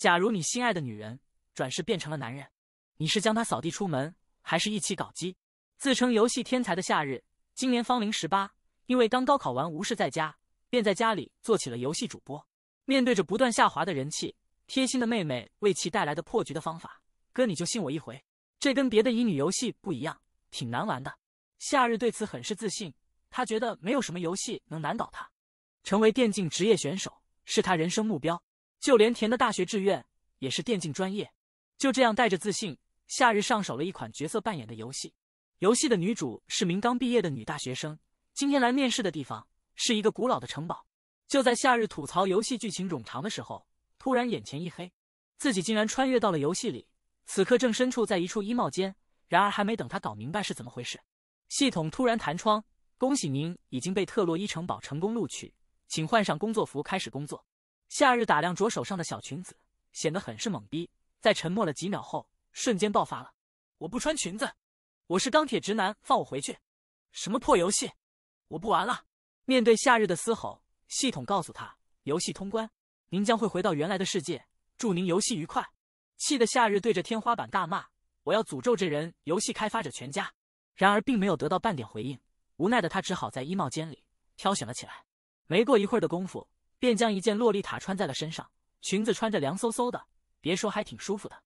假如你心爱的女人转世变成了男人，你是将她扫地出门，还是一起搞基？自称游戏天才的夏日今年方龄十八，因为刚高考完无事在家，便在家里做起了游戏主播。面对着不断下滑的人气，贴心的妹妹为其带来的破局的方法，哥你就信我一回。这跟别的乙女游戏不一样，挺难玩的。夏日对此很是自信，他觉得没有什么游戏能难倒他。成为电竞职业选手是他人生目标。就连填的大学志愿也是电竞专业，就这样带着自信，夏日上手了一款角色扮演的游戏。游戏的女主是名刚毕业的女大学生，今天来面试的地方是一个古老的城堡。就在夏日吐槽游戏剧情冗长的时候，突然眼前一黑，自己竟然穿越到了游戏里。此刻正身处在一处衣帽间，然而还没等他搞明白是怎么回事，系统突然弹窗：“恭喜您已经被特洛伊城堡成功录取，请换上工作服开始工作。”夏日打量着手上的小裙子，显得很是懵逼。在沉默了几秒后，瞬间爆发了：“我不穿裙子，我是钢铁直男，放我回去！什么破游戏，我不玩了！”面对夏日的嘶吼，系统告诉他：“游戏通关，您将会回到原来的世界，祝您游戏愉快。”气得夏日对着天花板大骂：“我要诅咒这人，游戏开发者全家！”然而并没有得到半点回应，无奈的他只好在衣帽间里挑选了起来。没过一会儿的功夫。便将一件洛丽塔穿在了身上，裙子穿着凉飕飕的，别说还挺舒服的。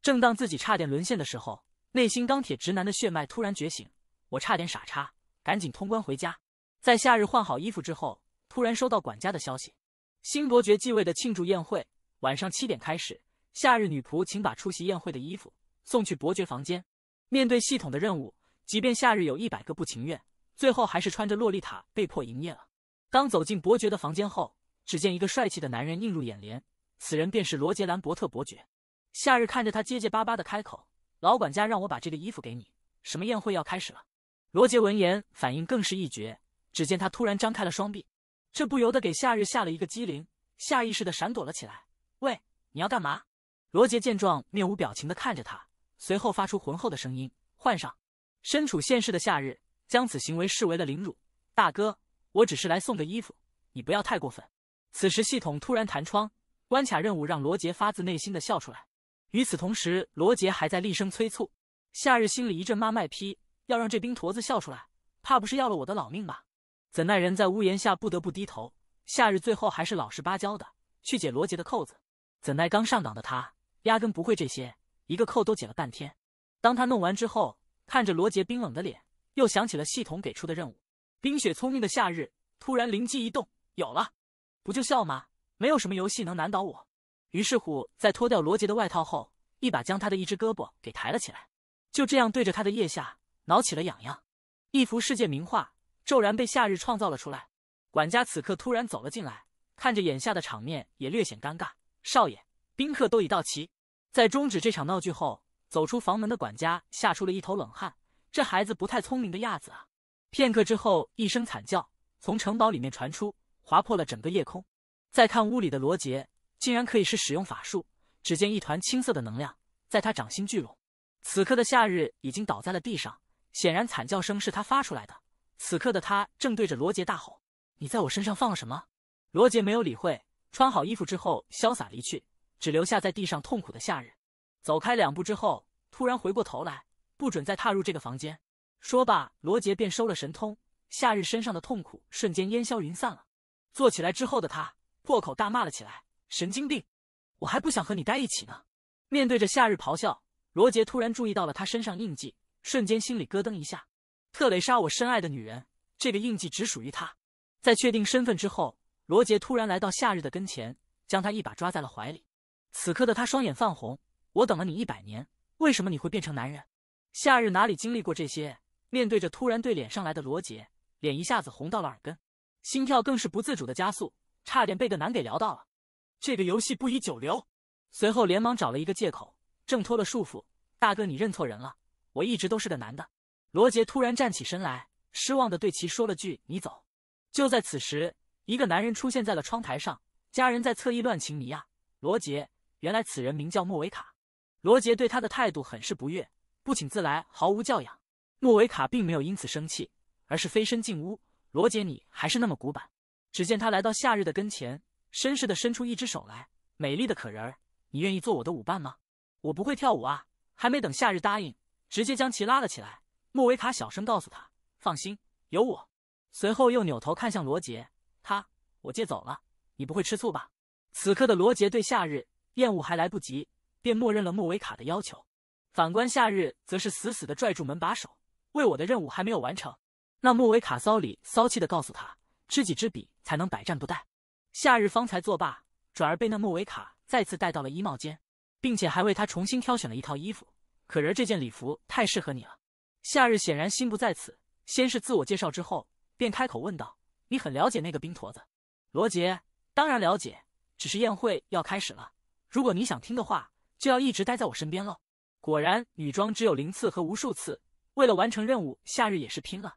正当自己差点沦陷的时候，内心钢铁直男的血脉突然觉醒，我差点傻叉，赶紧通关回家。在夏日换好衣服之后，突然收到管家的消息：新伯爵继位的庆祝宴会晚上七点开始，夏日女仆，请把出席宴会的衣服送去伯爵房间。面对系统的任务，即便夏日有一百个不情愿，最后还是穿着洛丽塔被迫营业了。当走进伯爵的房间后，只见一个帅气的男人映入眼帘，此人便是罗杰兰伯特伯爵。夏日看着他结结巴巴的开口：“老管家让我把这个衣服给你，什么宴会要开始了。”罗杰闻言反应更是一绝，只见他突然张开了双臂，这不由得给夏日下了一个激灵，下意识的闪躲了起来。“喂，你要干嘛？”罗杰见状，面无表情的看着他，随后发出浑厚的声音：“换上。”身处现世的夏日将此行为视为了凌辱。“大哥，我只是来送个衣服，你不要太过分。”此时，系统突然弹窗，关卡任务让罗杰发自内心的笑出来。与此同时，罗杰还在厉声催促。夏日心里一阵妈卖批，要让这冰坨子笑出来，怕不是要了我的老命吧？怎奈人在屋檐下，不得不低头。夏日最后还是老实巴交的去解罗杰的扣子。怎奈刚上岗的他压根不会这些，一个扣都解了半天。当他弄完之后，看着罗杰冰冷的脸，又想起了系统给出的任务。冰雪聪明的夏日突然灵机一动，有了。不就笑吗？没有什么游戏能难倒我。于是乎，在脱掉罗杰的外套后，一把将他的一只胳膊给抬了起来，就这样对着他的腋下挠起了痒痒。一幅世界名画骤然被夏日创造了出来。管家此刻突然走了进来，看着眼下的场面也略显尴尬。少爷，宾客都已到齐。在终止这场闹剧后，走出房门的管家吓出了一头冷汗。这孩子不太聪明的样子啊！片刻之后，一声惨叫从城堡里面传出。划破了整个夜空。再看屋里的罗杰，竟然可以是使用法术。只见一团青色的能量在他掌心聚拢。此刻的夏日已经倒在了地上，显然惨叫声是他发出来的。此刻的他正对着罗杰大吼：“你在我身上放了什么？”罗杰没有理会，穿好衣服之后潇洒离去，只留下在地上痛苦的夏日。走开两步之后，突然回过头来：“不准再踏入这个房间！”说罢，罗杰便收了神通。夏日身上的痛苦瞬间烟消云散了。坐起来之后的他破口大骂了起来：“神经病！我还不想和你待一起呢！”面对着夏日咆哮，罗杰突然注意到了他身上印记，瞬间心里咯噔一下。特蕾莎，我深爱的女人，这个印记只属于她。在确定身份之后，罗杰突然来到夏日的跟前，将他一把抓在了怀里。此刻的他双眼泛红：“我等了你一百年，为什么你会变成男人？”夏日哪里经历过这些？面对着突然对脸上来的罗杰，脸一下子红到了耳根。心跳更是不自主的加速，差点被个男给撩到了。这个游戏不宜久留。随后连忙找了一个借口，挣脱了束缚。大哥，你认错人了，我一直都是个男的。罗杰突然站起身来，失望的对其说了句：“你走。”就在此时，一个男人出现在了窗台上，家人在侧，意乱情迷啊！罗杰，原来此人名叫莫维卡。罗杰对他的态度很是不悦，不请自来，毫无教养。莫维卡并没有因此生气，而是飞身进屋。罗杰，你还是那么古板。只见他来到夏日的跟前，绅士的伸出一只手来：“美丽的可人儿，你愿意做我的舞伴吗？”我不会跳舞啊！还没等夏日答应，直接将其拉了起来。莫维卡小声告诉他：“放心，有我。”随后又扭头看向罗杰：“他，我借走了，你不会吃醋吧？”此刻的罗杰对夏日厌恶还来不及，便默认了莫维卡的要求。反观夏日，则是死死的拽住门把手：“为我的任务还没有完成。”那莫维卡骚里骚气的告诉他：“知己知彼，才能百战不殆。”夏日方才作罢，转而被那莫维卡再次带到了衣帽间，并且还为他重新挑选了一套衣服。可人这件礼服太适合你了。夏日显然心不在此，先是自我介绍之后，便开口问道：“你很了解那个冰坨子罗杰？当然了解。只是宴会要开始了，如果你想听的话，就要一直待在我身边喽。”果然，女装只有零次和无数次。为了完成任务，夏日也是拼了。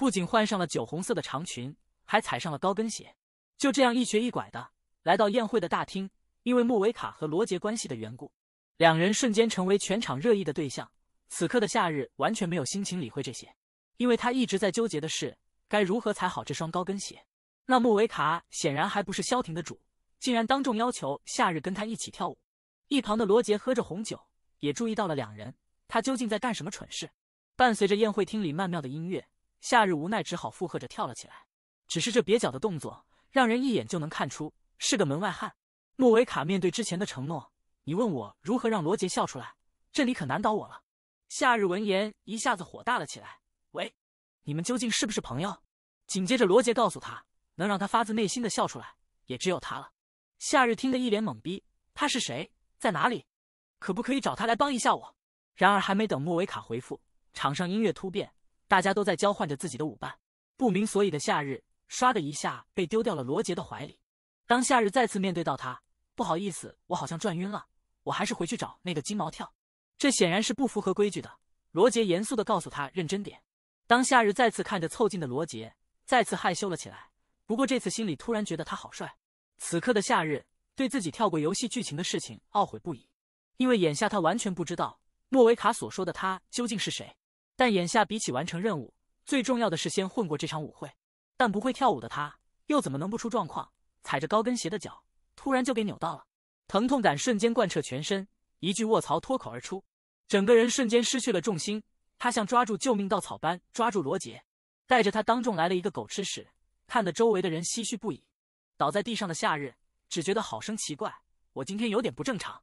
不仅换上了酒红色的长裙，还踩上了高跟鞋，就这样一瘸一拐的来到宴会的大厅。因为莫维卡和罗杰关系的缘故，两人瞬间成为全场热议的对象。此刻的夏日完全没有心情理会这些，因为他一直在纠结的是该如何踩好这双高跟鞋。那莫维卡显然还不是消停的主，竟然当众要求夏日跟他一起跳舞。一旁的罗杰喝着红酒，也注意到了两人，他究竟在干什么蠢事？伴随着宴会厅里曼妙的音乐。夏日无奈，只好附和着跳了起来。只是这蹩脚的动作，让人一眼就能看出是个门外汉。莫维卡面对之前的承诺，你问我如何让罗杰笑出来，这里可难倒我了。夏日闻言一下子火大了起来：“喂，你们究竟是不是朋友？”紧接着，罗杰告诉他，能让他发自内心的笑出来，也只有他了。夏日听得一脸懵逼：“他是谁？在哪里？可不可以找他来帮一下我？”然而还没等莫维卡回复，场上音乐突变。大家都在交换着自己的舞伴，不明所以的夏日，唰的一下被丢掉了罗杰的怀里。当夏日再次面对到他，不好意思，我好像转晕了，我还是回去找那个金毛跳。这显然是不符合规矩的。罗杰严肃的告诉他，认真点。当夏日再次看着凑近的罗杰，再次害羞了起来。不过这次心里突然觉得他好帅。此刻的夏日对自己跳过游戏剧情的事情懊悔不已，因为眼下他完全不知道莫维卡所说的他究竟是谁。但眼下，比起完成任务，最重要的是先混过这场舞会。但不会跳舞的他，又怎么能不出状况？踩着高跟鞋的脚，突然就给扭到了，疼痛感瞬间贯彻全身，一句“卧槽”脱口而出，整个人瞬间失去了重心。他像抓住救命稻草般抓住罗杰，带着他当众来了一个狗吃屎，看得周围的人唏嘘不已。倒在地上的夏日只觉得好生奇怪，我今天有点不正常，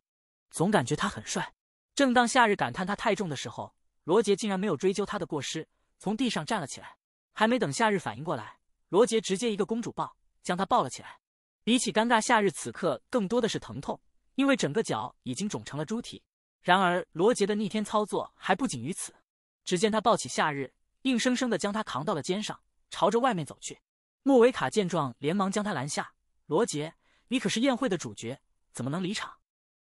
总感觉他很帅。正当夏日感叹他太重的时候，罗杰竟然没有追究他的过失，从地上站了起来。还没等夏日反应过来，罗杰直接一个公主抱将他抱了起来。比起尴尬，夏日此刻更多的是疼痛，因为整个脚已经肿成了猪蹄。然而罗杰的逆天操作还不仅于此，只见他抱起夏日，硬生生的将他扛到了肩上，朝着外面走去。莫维卡见状，连忙将他拦下：“罗杰，你可是宴会的主角，怎么能离场？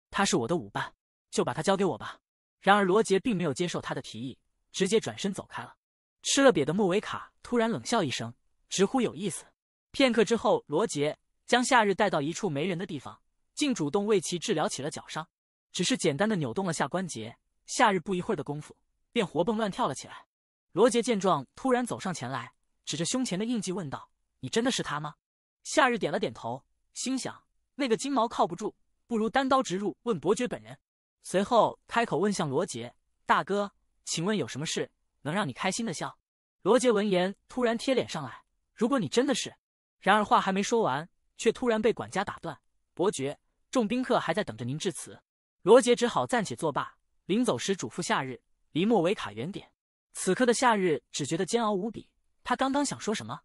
他是我的舞伴，就把他交给我吧。”然而罗杰并没有接受他的提议，直接转身走开了。吃了瘪的莫维卡突然冷笑一声，直呼有意思。片刻之后，罗杰将夏日带到一处没人的地方，竟主动为其治疗起了脚伤，只是简单的扭动了下关节。夏日不一会儿的功夫，便活蹦乱跳了起来。罗杰见状，突然走上前来，指着胸前的印记问道：“你真的是他吗？”夏日点了点头，心想那个金毛靠不住，不如单刀直入问伯爵本人。随后开口问向罗杰大哥：“请问有什么事能让你开心的笑？”罗杰闻言，突然贴脸上来：“如果你真的是……”然而话还没说完，却突然被管家打断：“伯爵，众宾客还在等着您致辞。”罗杰只好暂且作罢。临走时嘱咐夏日：“离莫维卡远点。”此刻的夏日只觉得煎熬无比。他刚刚想说什么？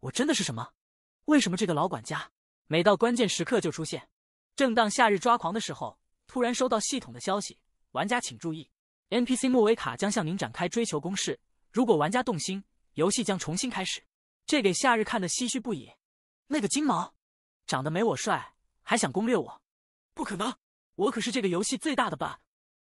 我真的是什么？为什么这个老管家每到关键时刻就出现？正当夏日抓狂的时候。突然收到系统的消息，玩家请注意，NPC 莫维卡将向您展开追求攻势。如果玩家动心，游戏将重新开始。这给夏日看的唏嘘不已。那个金毛，长得没我帅，还想攻略我？不可能，我可是这个游戏最大的 bug。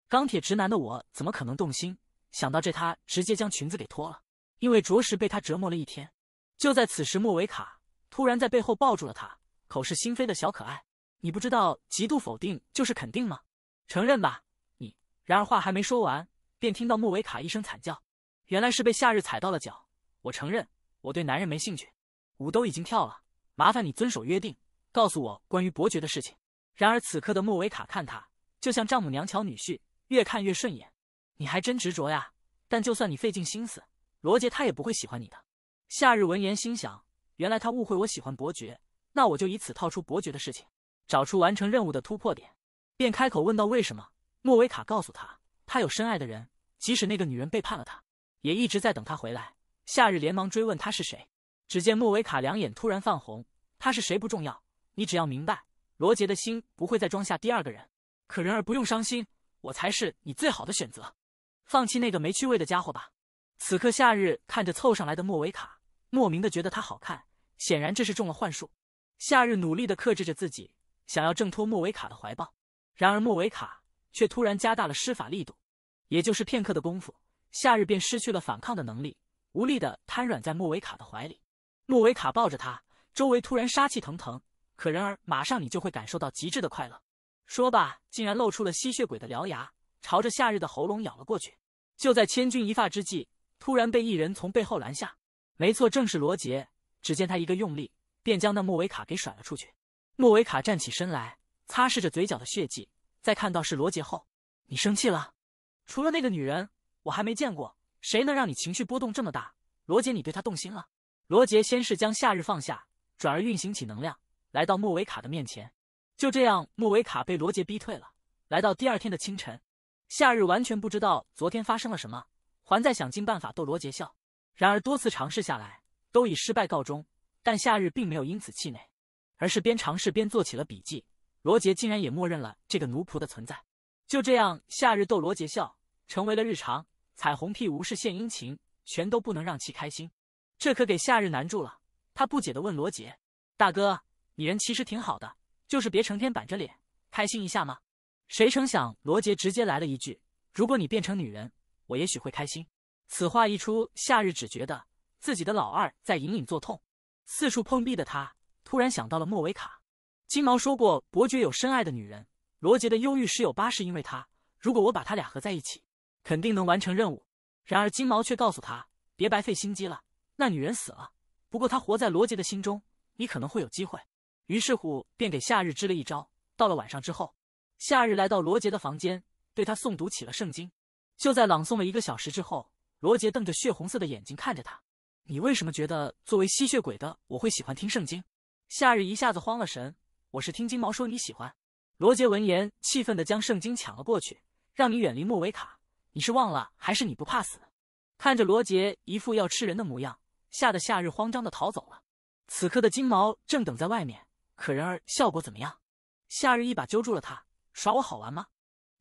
钢铁直男的我怎么可能动心？想到这，他直接将裙子给脱了，因为着实被他折磨了一天。就在此时，莫维卡突然在背后抱住了他，口是心非的小可爱。你不知道极度否定就是肯定吗？承认吧，你。然而话还没说完，便听到莫维卡一声惨叫，原来是被夏日踩到了脚。我承认，我对男人没兴趣，舞都已经跳了，麻烦你遵守约定，告诉我关于伯爵的事情。然而此刻的莫维卡看他就像丈母娘瞧女婿，越看越顺眼。你还真执着呀！但就算你费尽心思，罗杰他也不会喜欢你的。夏日闻言心想，原来他误会我喜欢伯爵，那我就以此套出伯爵的事情。找出完成任务的突破点，便开口问道：“为什么？”莫维卡告诉他：“他有深爱的人，即使那个女人背叛了他，也一直在等他回来。”夏日连忙追问：“他是谁？”只见莫维卡两眼突然泛红：“他是谁不重要，你只要明白，罗杰的心不会再装下第二个人。可人儿不用伤心，我才是你最好的选择。放弃那个没趣味的家伙吧。”此刻，夏日看着凑上来的莫维卡，莫名的觉得他好看。显然这是中了幻术。夏日努力的克制着自己。想要挣脱莫维卡的怀抱，然而莫维卡却突然加大了施法力度，也就是片刻的功夫，夏日便失去了反抗的能力，无力的瘫软在莫维卡的怀里。莫维卡抱着他，周围突然杀气腾腾，可然而马上你就会感受到极致的快乐。说罢，竟然露出了吸血鬼的獠牙，朝着夏日的喉咙咬了过去。就在千钧一发之际，突然被一人从背后拦下，没错，正是罗杰。只见他一个用力，便将那莫维卡给甩了出去。莫维卡站起身来，擦拭着嘴角的血迹，在看到是罗杰后，你生气了？除了那个女人，我还没见过谁能让你情绪波动这么大。罗杰，你对她动心了？罗杰先是将夏日放下，转而运行起能量，来到莫维卡的面前。就这样，莫维卡被罗杰逼退了。来到第二天的清晨，夏日完全不知道昨天发生了什么，还在想尽办法逗罗杰笑。然而多次尝试下来，都以失败告终。但夏日并没有因此气馁。而是边尝试边做起了笔记，罗杰竟然也默认了这个奴仆的存在。就这样，夏日逗罗杰笑成为了日常。彩虹屁、无事献殷勤，全都不能让其开心，这可给夏日难住了。他不解地问罗杰：“大哥，你人其实挺好的，就是别成天板着脸，开心一下吗？”谁成想，罗杰直接来了一句：“如果你变成女人，我也许会开心。”此话一出，夏日只觉得自己的老二在隐隐作痛。四处碰壁的他。突然想到了莫维卡，金毛说过伯爵有深爱的女人，罗杰的忧郁十有八是因为他。如果我把他俩合在一起，肯定能完成任务。然而金毛却告诉他别白费心机了，那女人死了，不过她活在罗杰的心中，你可能会有机会。于是乎便给夏日支了一招。到了晚上之后，夏日来到罗杰的房间，对他诵读起了圣经。就在朗诵了一个小时之后，罗杰瞪着血红色的眼睛看着他，你为什么觉得作为吸血鬼的我会喜欢听圣经？夏日一下子慌了神。我是听金毛说你喜欢罗杰。闻言，气愤地将圣经抢了过去，让你远离莫维卡。你是忘了还是你不怕死？看着罗杰一副要吃人的模样，吓得夏日慌张地逃走了。此刻的金毛正等在外面，可然而效果怎么样？夏日一把揪住了他，耍我好玩吗？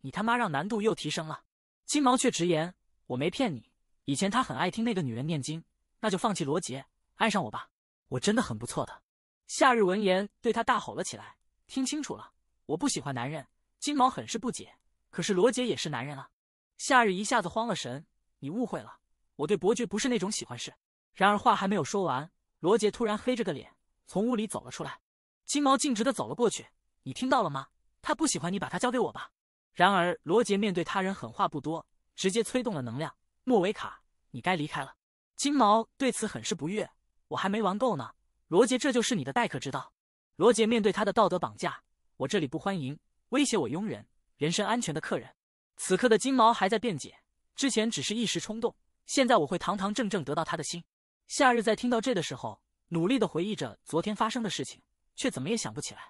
你他妈让难度又提升了。金毛却直言，我没骗你。以前他很爱听那个女人念经，那就放弃罗杰，爱上我吧。我真的很不错的。夏日闻言，对他大吼了起来：“听清楚了，我不喜欢男人。”金毛很是不解，可是罗杰也是男人啊。夏日一下子慌了神：“你误会了，我对伯爵不是那种喜欢事。”然而话还没有说完，罗杰突然黑着个脸从屋里走了出来。金毛径直的走了过去：“你听到了吗？他不喜欢你，把他交给我吧。”然而罗杰面对他人狠话不多，直接催动了能量：“莫维卡，你该离开了。”金毛对此很是不悦：“我还没玩够呢。”罗杰，这就是你的待客之道。罗杰面对他的道德绑架，我这里不欢迎威胁我佣人人身安全的客人。此刻的金毛还在辩解，之前只是一时冲动，现在我会堂堂正正得到他的心。夏日在听到这的时候，努力的回忆着昨天发生的事情，却怎么也想不起来。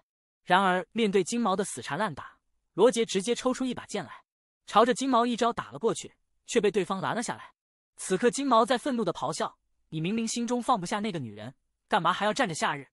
然而面对金毛的死缠烂打，罗杰直接抽出一把剑来，朝着金毛一招打了过去，却被对方拦了下来。此刻金毛在愤怒的咆哮：“你明明心中放不下那个女人。”干嘛还要占着？夏日，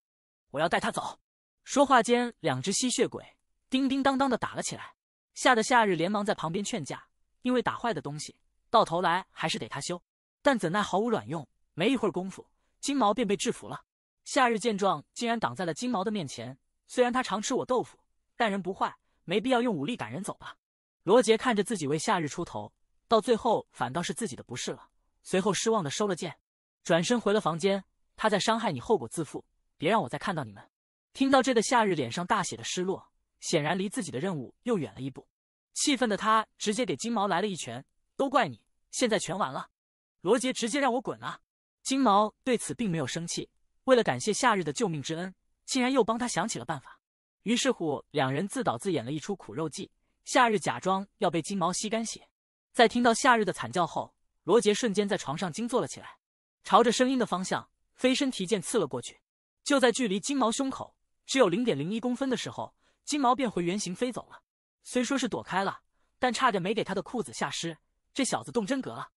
我要带他走。说话间，两只吸血鬼叮叮当当的打了起来，吓得夏日连忙在旁边劝架。因为打坏的东西，到头来还是得他修，但怎奈毫无卵用。没一会儿功夫，金毛便被制服了。夏日见状，竟然挡在了金毛的面前。虽然他常吃我豆腐，但人不坏，没必要用武力赶人走吧？罗杰看着自己为夏日出头，到最后反倒是自己的不是了。随后失望的收了剑，转身回了房间。他在伤害你，后果自负！别让我再看到你们。听到这的夏日脸上大写的失落，显然离自己的任务又远了一步。气愤的他直接给金毛来了一拳。都怪你，现在全完了。罗杰直接让我滚啊！金毛对此并没有生气，为了感谢夏日的救命之恩，竟然又帮他想起了办法。于是乎，两人自导自演了一出苦肉计。夏日假装要被金毛吸干血，在听到夏日的惨叫后，罗杰瞬间在床上惊坐了起来，朝着声音的方向。飞身提剑刺了过去，就在距离金毛胸口只有零点零一公分的时候，金毛变回原形飞走了。虽说是躲开了，但差点没给他的裤子吓湿。这小子动真格了，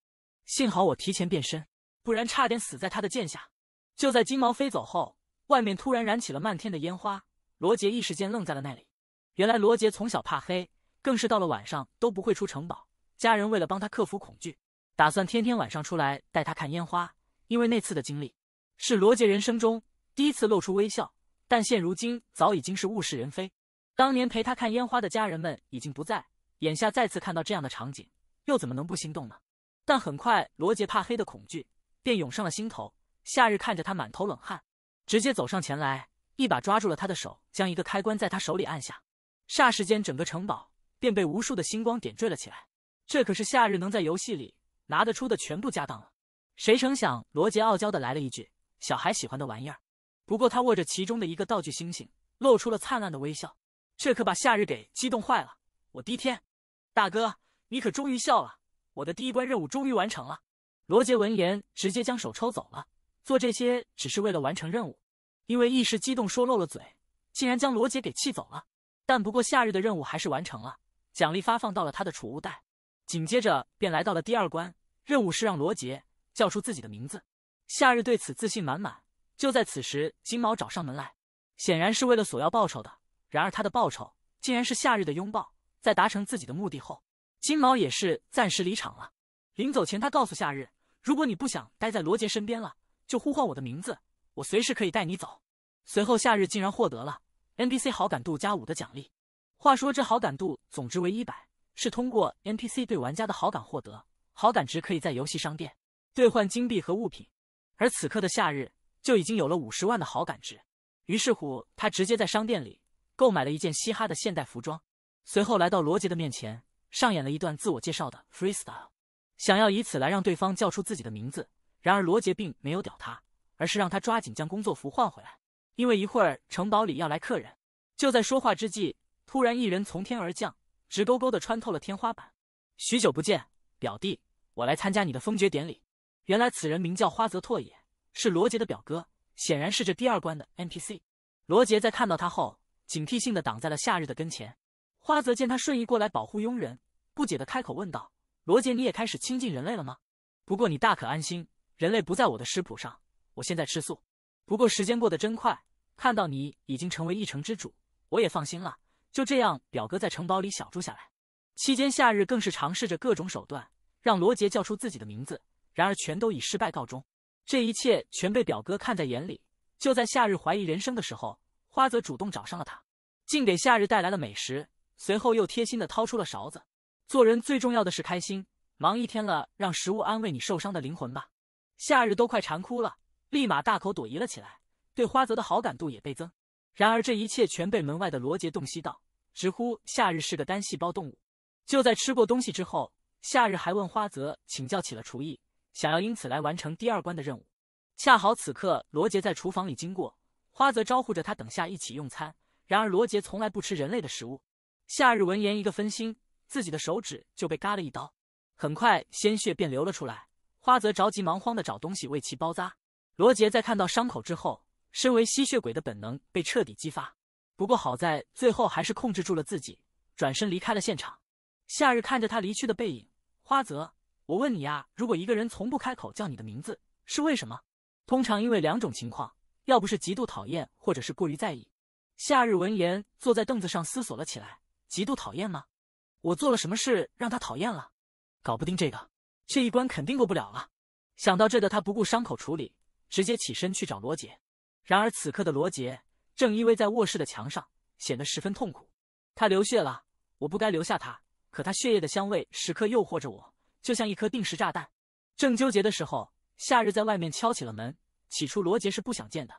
幸好我提前变身，不然差点死在他的剑下。就在金毛飞走后，外面突然燃起了漫天的烟花。罗杰一时间愣在了那里。原来罗杰从小怕黑，更是到了晚上都不会出城堡。家人为了帮他克服恐惧，打算天天晚上出来带他看烟花，因为那次的经历。是罗杰人生中第一次露出微笑，但现如今早已经是物是人非。当年陪他看烟花的家人们已经不在，眼下再次看到这样的场景，又怎么能不心动呢？但很快，罗杰怕黑的恐惧便涌上了心头。夏日看着他满头冷汗，直接走上前来，一把抓住了他的手，将一个开关在他手里按下。霎时间，整个城堡便被无数的星光点缀了起来。这可是夏日能在游戏里拿得出的全部家当了。谁成想，罗杰傲娇的来了一句。小孩喜欢的玩意儿，不过他握着其中的一个道具星星，露出了灿烂的微笑。这可把夏日给激动坏了。我滴天，大哥，你可终于笑了！我的第一关任务终于完成了。罗杰闻言，直接将手抽走了。做这些只是为了完成任务，因为一时激动说漏了嘴，竟然将罗杰给气走了。但不过，夏日的任务还是完成了，奖励发放到了他的储物袋。紧接着便来到了第二关，任务是让罗杰叫出自己的名字。夏日对此自信满满。就在此时，金毛找上门来，显然是为了索要报酬的。然而，他的报酬竟然是夏日的拥抱。在达成自己的目的后，金毛也是暂时离场了。临走前，他告诉夏日：“如果你不想待在罗杰身边了，就呼唤我的名字，我随时可以带你走。”随后，夏日竟然获得了 NPC 好感度加五的奖励。话说，这好感度总值为一百，是通过 NPC 对玩家的好感获得。好感值可以在游戏商店兑换金币和物品。而此刻的夏日就已经有了五十万的好感值，于是乎他直接在商店里购买了一件嘻哈的现代服装，随后来到罗杰的面前，上演了一段自我介绍的 freestyle，想要以此来让对方叫出自己的名字。然而罗杰并没有屌他，而是让他抓紧将工作服换回来，因为一会儿城堡里要来客人。就在说话之际，突然一人从天而降，直勾勾的穿透了天花板。许久不见，表弟，我来参加你的封爵典礼。原来此人名叫花泽拓也，是罗杰的表哥，显然是这第二关的 NPC。罗杰在看到他后，警惕性的挡在了夏日的跟前。花泽见他瞬移过来保护佣人，不解的开口问道：“罗杰，你也开始亲近人类了吗？不过你大可安心，人类不在我的食谱上，我现在吃素。不过时间过得真快，看到你已经成为一城之主，我也放心了。就这样，表哥在城堡里小住下来。期间，夏日更是尝试着各种手段，让罗杰叫出自己的名字。”然而全都以失败告终，这一切全被表哥看在眼里。就在夏日怀疑人生的时候，花泽主动找上了他，竟给夏日带来了美食，随后又贴心的掏出了勺子。做人最重要的是开心，忙一天了，让食物安慰你受伤的灵魂吧。夏日都快馋哭了，立马大口朵颐了起来，对花泽的好感度也倍增。然而这一切全被门外的罗杰洞悉到，直呼夏日是个单细胞动物。就在吃过东西之后，夏日还问花泽请教起了厨艺。想要因此来完成第二关的任务。恰好此刻，罗杰在厨房里经过，花泽招呼着他等下一起用餐。然而罗杰从来不吃人类的食物。夏日闻言一个分心，自己的手指就被嘎了一刀，很快鲜血便流了出来。花泽着急忙慌的找东西为其包扎。罗杰在看到伤口之后，身为吸血鬼的本能被彻底激发，不过好在最后还是控制住了自己，转身离开了现场。夏日看着他离去的背影，花泽。我问你呀，如果一个人从不开口叫你的名字，是为什么？通常因为两种情况：要不是极度讨厌，或者是过于在意。夏日闻言，坐在凳子上思索了起来。极度讨厌吗？我做了什么事让他讨厌了？搞不定这个，这一关肯定过不了了。想到这的他，不顾伤口处理，直接起身去找罗杰。然而此刻的罗杰正依偎在卧室的墙上，显得十分痛苦。他流血了，我不该留下他，可他血液的香味时刻诱惑着我。就像一颗定时炸弹。正纠结的时候，夏日在外面敲起了门。起初罗杰是不想见的，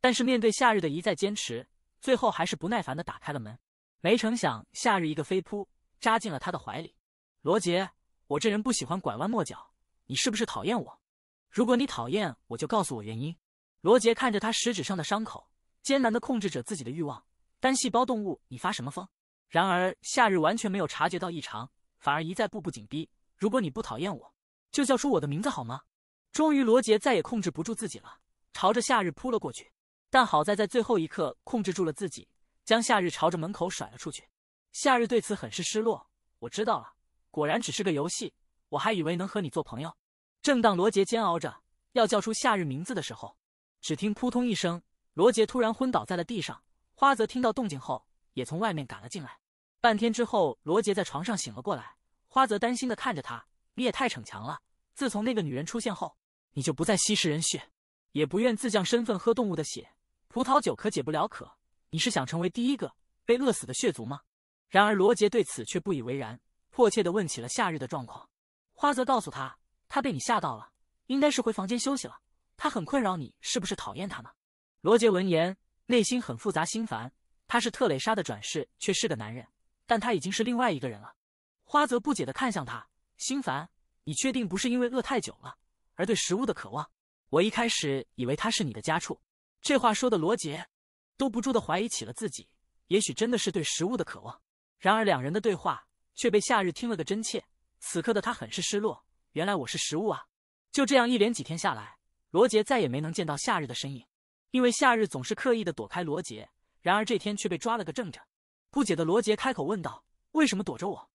但是面对夏日的一再坚持，最后还是不耐烦的打开了门。没成想，夏日一个飞扑，扎进了他的怀里。罗杰，我这人不喜欢拐弯抹角，你是不是讨厌我？如果你讨厌，我就告诉我原因。罗杰看着他食指上的伤口，艰难的控制着自己的欲望。单细胞动物，你发什么疯？然而夏日完全没有察觉到异常，反而一再步步紧逼。如果你不讨厌我，就叫出我的名字好吗？终于，罗杰再也控制不住自己了，朝着夏日扑了过去。但好在在最后一刻控制住了自己，将夏日朝着门口甩了出去。夏日对此很是失落。我知道了，果然只是个游戏。我还以为能和你做朋友。正当罗杰煎熬着要叫出夏日名字的时候，只听扑通一声，罗杰突然昏倒在了地上。花泽听到动静后，也从外面赶了进来。半天之后，罗杰在床上醒了过来。花泽担心的看着他，你也太逞强了。自从那个女人出现后，你就不再吸食人血，也不愿自降身份喝动物的血。葡萄酒可解不了渴，你是想成为第一个被饿死的血族吗？然而罗杰对此却不以为然，迫切的问起了夏日的状况。花泽告诉他，他被你吓到了，应该是回房间休息了。他很困扰，你是不是讨厌他呢？罗杰闻言，内心很复杂，心烦。他是特蕾莎的转世，却是个男人，但他已经是另外一个人了。花泽不解的看向他，心烦。你确定不是因为饿太久了而对食物的渴望？我一开始以为他是你的家畜。这话说的罗杰都不住的怀疑起了自己，也许真的是对食物的渴望。然而两人的对话却被夏日听了个真切。此刻的他很是失落，原来我是食物啊！就这样一连几天下来，罗杰再也没能见到夏日的身影，因为夏日总是刻意的躲开罗杰。然而这天却被抓了个正着。不解的罗杰开口问道：“为什么躲着我？”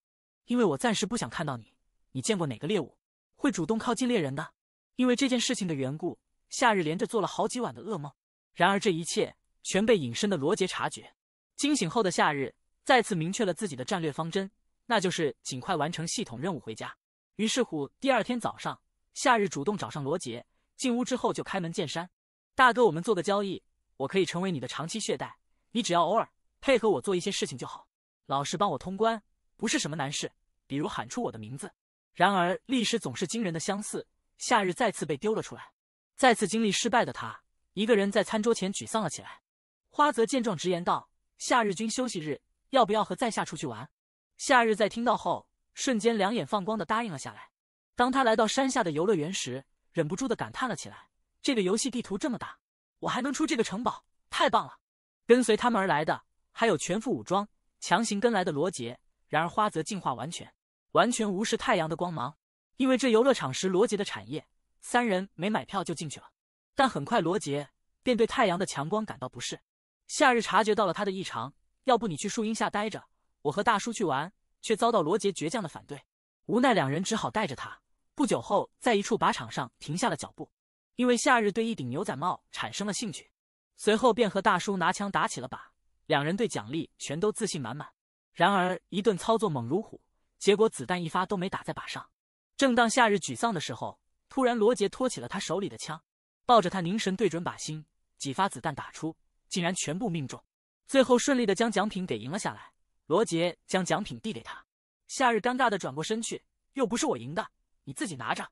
因为我暂时不想看到你。你见过哪个猎物会主动靠近猎人的？因为这件事情的缘故，夏日连着做了好几晚的噩梦。然而这一切全被隐身的罗杰察觉。惊醒后的夏日再次明确了自己的战略方针，那就是尽快完成系统任务回家。于是乎，第二天早上，夏日主动找上罗杰。进屋之后就开门见山：“大哥，我们做个交易，我可以成为你的长期血袋，你只要偶尔配合我做一些事情就好，老实帮我通关，不是什么难事。”比如喊出我的名字，然而历史总是惊人的相似。夏日再次被丢了出来，再次经历失败的他，一个人在餐桌前沮丧了起来。花泽见状直言道：“夏日君休息日，要不要和在下出去玩？”夏日在听到后，瞬间两眼放光的答应了下来。当他来到山下的游乐园时，忍不住的感叹了起来：“这个游戏地图这么大，我还能出这个城堡，太棒了！”跟随他们而来的，还有全副武装强行跟来的罗杰。然而花泽进化完全。完全无视太阳的光芒，因为这游乐场是罗杰的产业，三人没买票就进去了。但很快罗杰便对太阳的强光感到不适。夏日察觉到了他的异常，要不你去树荫下待着，我和大叔去玩。却遭到罗杰倔强的反对，无奈两人只好带着他。不久后，在一处靶场上停下了脚步，因为夏日对一顶牛仔帽产生了兴趣，随后便和大叔拿枪打起了靶。两人对奖励全都自信满满，然而一顿操作猛如虎。结果子弹一发都没打在靶上。正当夏日沮丧的时候，突然罗杰托起了他手里的枪，抱着他凝神对准靶心，几发子弹打出，竟然全部命中，最后顺利的将奖品给赢了下来。罗杰将奖品递给他，夏日尴尬的转过身去，又不是我赢的，你自己拿着。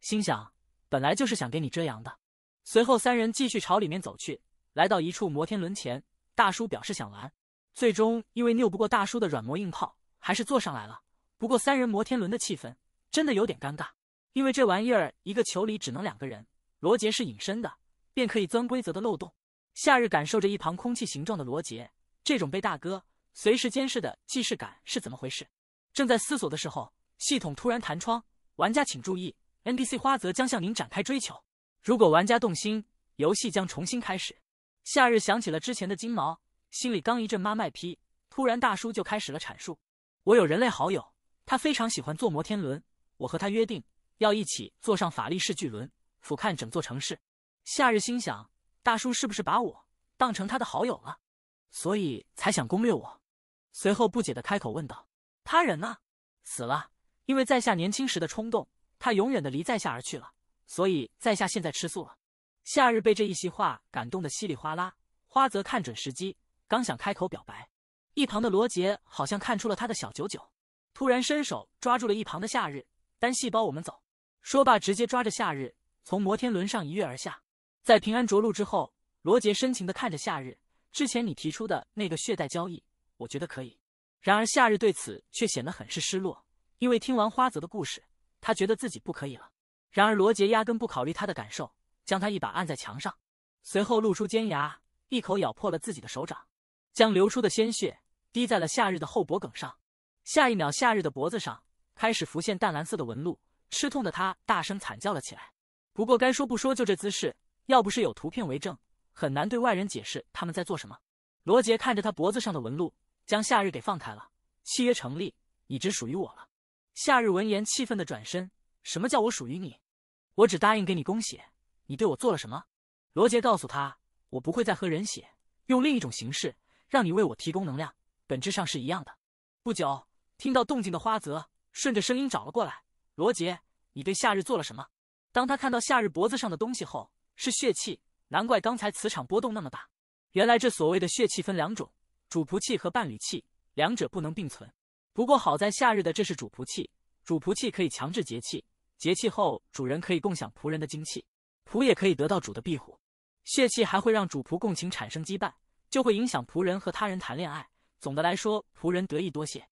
心想，本来就是想给你遮阳的。随后三人继续朝里面走去，来到一处摩天轮前，大叔表示想玩，最终因为拗不过大叔的软磨硬泡，还是坐上来了。不过三人摩天轮的气氛真的有点尴尬，因为这玩意儿一个球里只能两个人。罗杰是隐身的，便可以钻规则的漏洞。夏日感受着一旁空气形状的罗杰，这种被大哥随时监视的既视感是怎么回事？正在思索的时候，系统突然弹窗：“玩家请注意，NPC 花泽将向您展开追求。如果玩家动心，游戏将重新开始。”夏日想起了之前的金毛，心里刚一阵妈卖批，突然大叔就开始了阐述：“我有人类好友。”他非常喜欢坐摩天轮，我和他约定要一起坐上法力士巨轮，俯瞰整座城市。夏日心想：大叔是不是把我当成他的好友了，所以才想攻略我？随后不解的开口问道：“他人呢？死了？因为在下年轻时的冲动，他永远的离在下而去了，所以在下现在吃素了。”夏日被这一席话感动的稀里哗啦。花泽看准时机，刚想开口表白，一旁的罗杰好像看出了他的小九九。突然伸手抓住了一旁的夏日单细胞，我们走。说罢，直接抓着夏日从摩天轮上一跃而下，在平安着陆之后，罗杰深情地看着夏日。之前你提出的那个血袋交易，我觉得可以。然而，夏日对此却显得很是失落，因为听完花泽的故事，他觉得自己不可以了。然而，罗杰压根不考虑他的感受，将他一把按在墙上，随后露出尖牙，一口咬破了自己的手掌，将流出的鲜血滴在了夏日的后脖颈上。下一秒，夏日的脖子上开始浮现淡蓝色的纹路，吃痛的他大声惨叫了起来。不过该说不说，就这姿势，要不是有图片为证，很难对外人解释他们在做什么。罗杰看着他脖子上的纹路，将夏日给放开了。契约成立，你只属于我了。夏日闻言，气愤的转身：“什么叫我属于你？我只答应给你供血，你对我做了什么？”罗杰告诉他：“我不会再喝人血，用另一种形式让你为我提供能量，本质上是一样的。”不久。听到动静的花泽顺着声音找了过来。罗杰，你对夏日做了什么？当他看到夏日脖子上的东西后，是血气，难怪刚才磁场波动那么大。原来这所谓的血气分两种，主仆气和伴侣气，两者不能并存。不过好在夏日的这是主仆气，主仆气可以强制结气，结气后主人可以共享仆人的精气，仆也可以得到主的庇护。血气还会让主仆共情，产生羁绊，就会影响仆人和他人谈恋爱。总的来说，仆人得意多谢。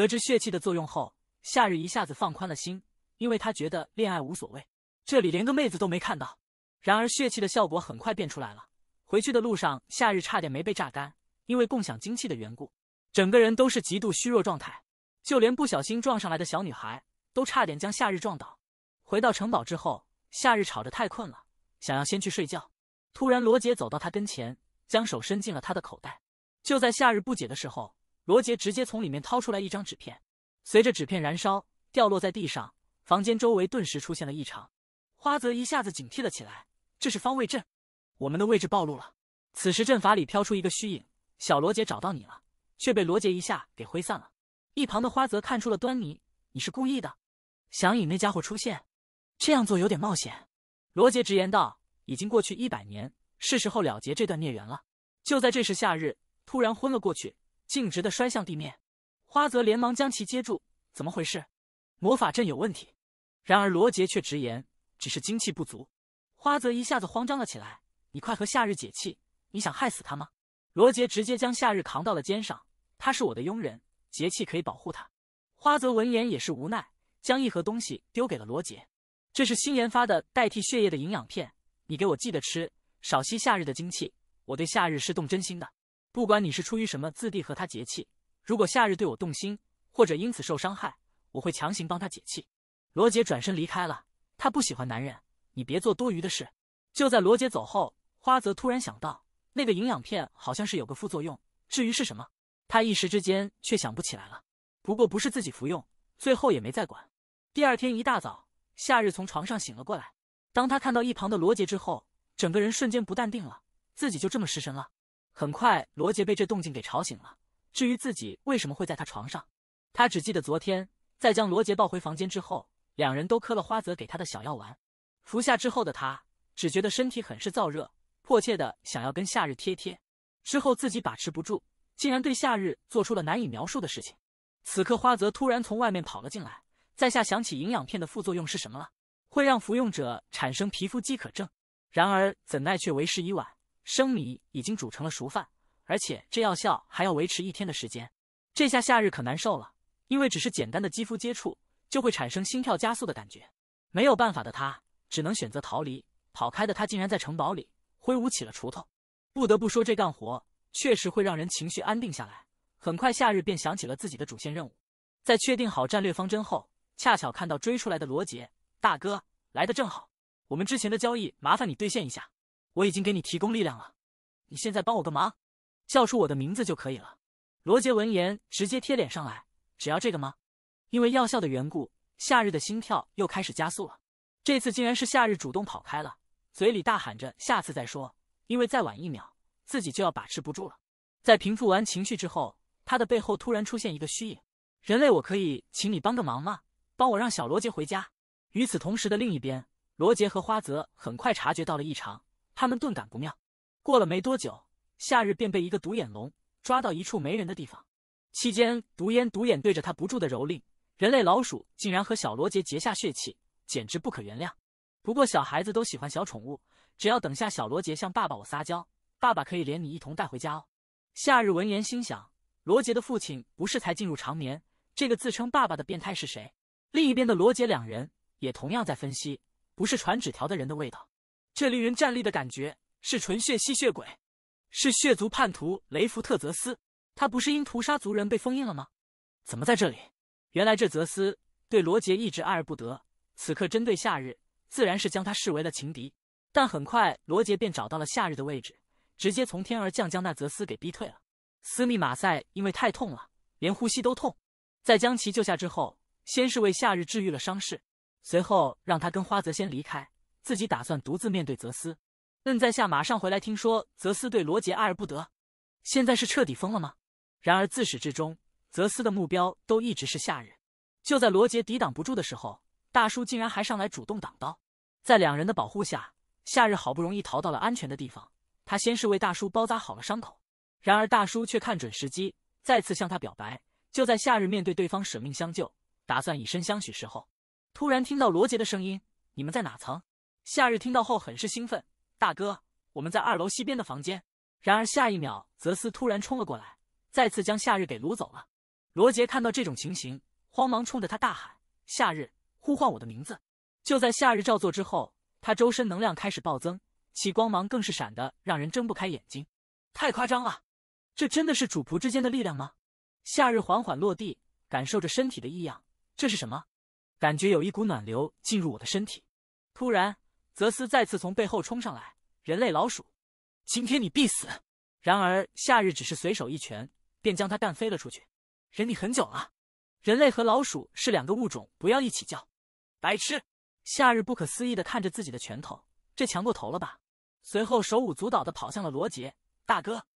得知血气的作用后，夏日一下子放宽了心，因为他觉得恋爱无所谓，这里连个妹子都没看到。然而血气的效果很快变出来了，回去的路上，夏日差点没被榨干，因为共享精气的缘故，整个人都是极度虚弱状态，就连不小心撞上来的小女孩都差点将夏日撞倒。回到城堡之后，夏日吵着太困了，想要先去睡觉。突然罗杰走到他跟前，将手伸进了他的口袋。就在夏日不解的时候，罗杰直接从里面掏出来一张纸片，随着纸片燃烧掉落在地上，房间周围顿时出现了异常。花泽一下子警惕了起来，这是方位阵，我们的位置暴露了。此时阵法里飘出一个虚影，小罗杰找到你了，却被罗杰一下给挥散了。一旁的花泽看出了端倪，你是故意的，想引那家伙出现，这样做有点冒险。罗杰直言道：“已经过去一百年，是时候了结这段孽缘了。”就在这时，夏日突然昏了过去。径直的摔向地面，花泽连忙将其接住。怎么回事？魔法阵有问题？然而罗杰却直言，只是精气不足。花泽一下子慌张了起来。你快和夏日解气！你想害死他吗？罗杰直接将夏日扛到了肩上。他是我的佣人，节气可以保护他。花泽闻言也是无奈，将一盒东西丢给了罗杰。这是新研发的代替血液的营养片，你给我记得吃，少吸夏日的精气。我对夏日是动真心的。不管你是出于什么自地和他结气，如果夏日对我动心或者因此受伤害，我会强行帮他解气。罗杰转身离开了，他不喜欢男人，你别做多余的事。就在罗杰走后，花泽突然想到，那个营养片好像是有个副作用，至于是什么，他一时之间却想不起来了。不过不是自己服用，最后也没再管。第二天一大早，夏日从床上醒了过来，当他看到一旁的罗杰之后，整个人瞬间不淡定了，自己就这么失神了。很快，罗杰被这动静给吵醒了。至于自己为什么会在他床上，他只记得昨天在将罗杰抱回房间之后，两人都磕了花泽给他的小药丸，服下之后的他只觉得身体很是燥热，迫切的想要跟夏日贴贴。之后自己把持不住，竟然对夏日做出了难以描述的事情。此刻，花泽突然从外面跑了进来，在下想起营养片的副作用是什么了，会让服用者产生皮肤饥渴症。然而，怎奈却为时已晚。生米已经煮成了熟饭，而且这药效还要维持一天的时间。这下夏日可难受了，因为只是简单的肌肤接触，就会产生心跳加速的感觉。没有办法的他，只能选择逃离。跑开的他竟然在城堡里挥舞起了锄头。不得不说，这干活确实会让人情绪安定下来。很快，夏日便想起了自己的主线任务，在确定好战略方针后，恰巧看到追出来的罗杰大哥，来的正好。我们之前的交易，麻烦你兑现一下。我已经给你提供力量了，你现在帮我个忙，叫出我的名字就可以了。罗杰闻言直接贴脸上来，只要这个吗？因为药效的缘故，夏日的心跳又开始加速了。这次竟然是夏日主动跑开了，嘴里大喊着“下次再说”，因为再晚一秒，自己就要把持不住了。在平复完情绪之后，他的背后突然出现一个虚影：“人类，我可以请你帮个忙吗？帮我让小罗杰回家。”与此同时的另一边，罗杰和花泽很快察觉到了异常。他们顿感不妙，过了没多久，夏日便被一个独眼龙抓到一处没人的地方。期间，独眼独眼对着他不住的蹂躏。人类老鼠竟然和小罗杰结下血契，简直不可原谅。不过小孩子都喜欢小宠物，只要等下小罗杰向爸爸我撒娇，爸爸可以连你一同带回家哦。夏日闻言心想：罗杰的父亲不是才进入长眠？这个自称爸爸的变态是谁？另一边的罗杰两人也同样在分析，不是传纸条的人的味道。这令人站立的感觉是纯血吸血鬼，是血族叛徒雷弗特泽斯。他不是因屠杀族人被封印了吗？怎么在这里？原来这泽斯对罗杰一直爱而不得，此刻针对夏日，自然是将他视为了情敌。但很快，罗杰便找到了夏日的位置，直接从天而降，将那泽斯给逼退了。斯密马赛因为太痛了，连呼吸都痛。在将其救下之后，先是为夏日治愈了伤势，随后让他跟花泽先离开。自己打算独自面对泽斯。嗯，在下马上回来。听说泽斯对罗杰爱而不得，现在是彻底疯了吗？然而自始至终，泽斯的目标都一直是夏日。就在罗杰抵挡不住的时候，大叔竟然还上来主动挡刀。在两人的保护下，夏日好不容易逃到了安全的地方。他先是为大叔包扎好了伤口，然而大叔却看准时机，再次向他表白。就在夏日面对对方舍命相救，打算以身相许时候，突然听到罗杰的声音：“你们在哪层？”夏日听到后很是兴奋，大哥，我们在二楼西边的房间。然而下一秒，泽斯突然冲了过来，再次将夏日给掳走了。罗杰看到这种情形，慌忙冲着他大喊：“夏日，呼唤我的名字！”就在夏日照做之后，他周身能量开始暴增，其光芒更是闪得让人睁不开眼睛。太夸张了，这真的是主仆之间的力量吗？夏日缓缓落地，感受着身体的异样，这是什么？感觉有一股暖流进入我的身体，突然。泽斯再次从背后冲上来，人类老鼠，今天你必死！然而夏日只是随手一拳，便将他干飞了出去。忍你很久了，人类和老鼠是两个物种，不要一起叫，白痴！夏日不可思议的看着自己的拳头，这强过头了吧？随后手舞足蹈的跑向了罗杰大哥，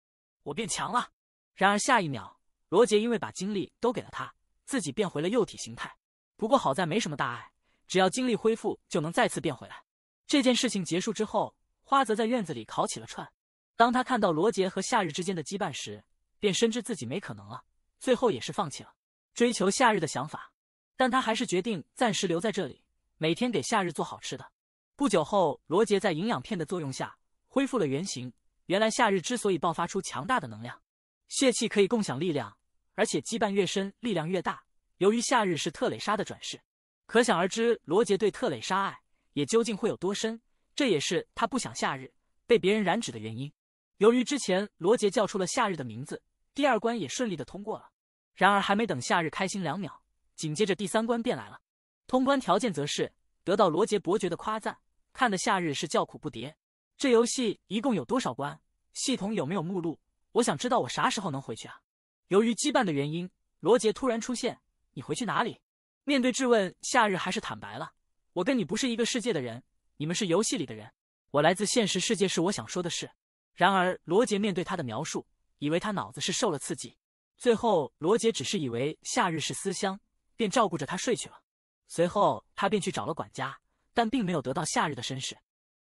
我变强了！然而下一秒，罗杰因为把精力都给了他，自己变回了幼体形态。不过好在没什么大碍，只要精力恢复，就能再次变回来。这件事情结束之后，花泽在院子里烤起了串。当他看到罗杰和夏日之间的羁绊时，便深知自己没可能了，最后也是放弃了追求夏日的想法。但他还是决定暂时留在这里，每天给夏日做好吃的。不久后，罗杰在营养片的作用下恢复了原形。原来，夏日之所以爆发出强大的能量，血气可以共享力量，而且羁绊越深，力量越大。由于夏日是特蕾莎的转世，可想而知，罗杰对特蕾莎爱。也究竟会有多深？这也是他不想夏日被别人染指的原因。由于之前罗杰叫出了夏日的名字，第二关也顺利的通过了。然而还没等夏日开心两秒，紧接着第三关便来了。通关条件则是得到罗杰伯爵的夸赞，看得夏日是叫苦不迭。这游戏一共有多少关？系统有没有目录？我想知道我啥时候能回去啊？由于羁绊的原因，罗杰突然出现，你回去哪里？面对质问，夏日还是坦白了。我跟你不是一个世界的人，你们是游戏里的人，我来自现实世界。是我想说的事。”然而罗杰面对他的描述，以为他脑子是受了刺激。最后罗杰只是以为夏日是思乡，便照顾着他睡去了。随后他便去找了管家，但并没有得到夏日的身世。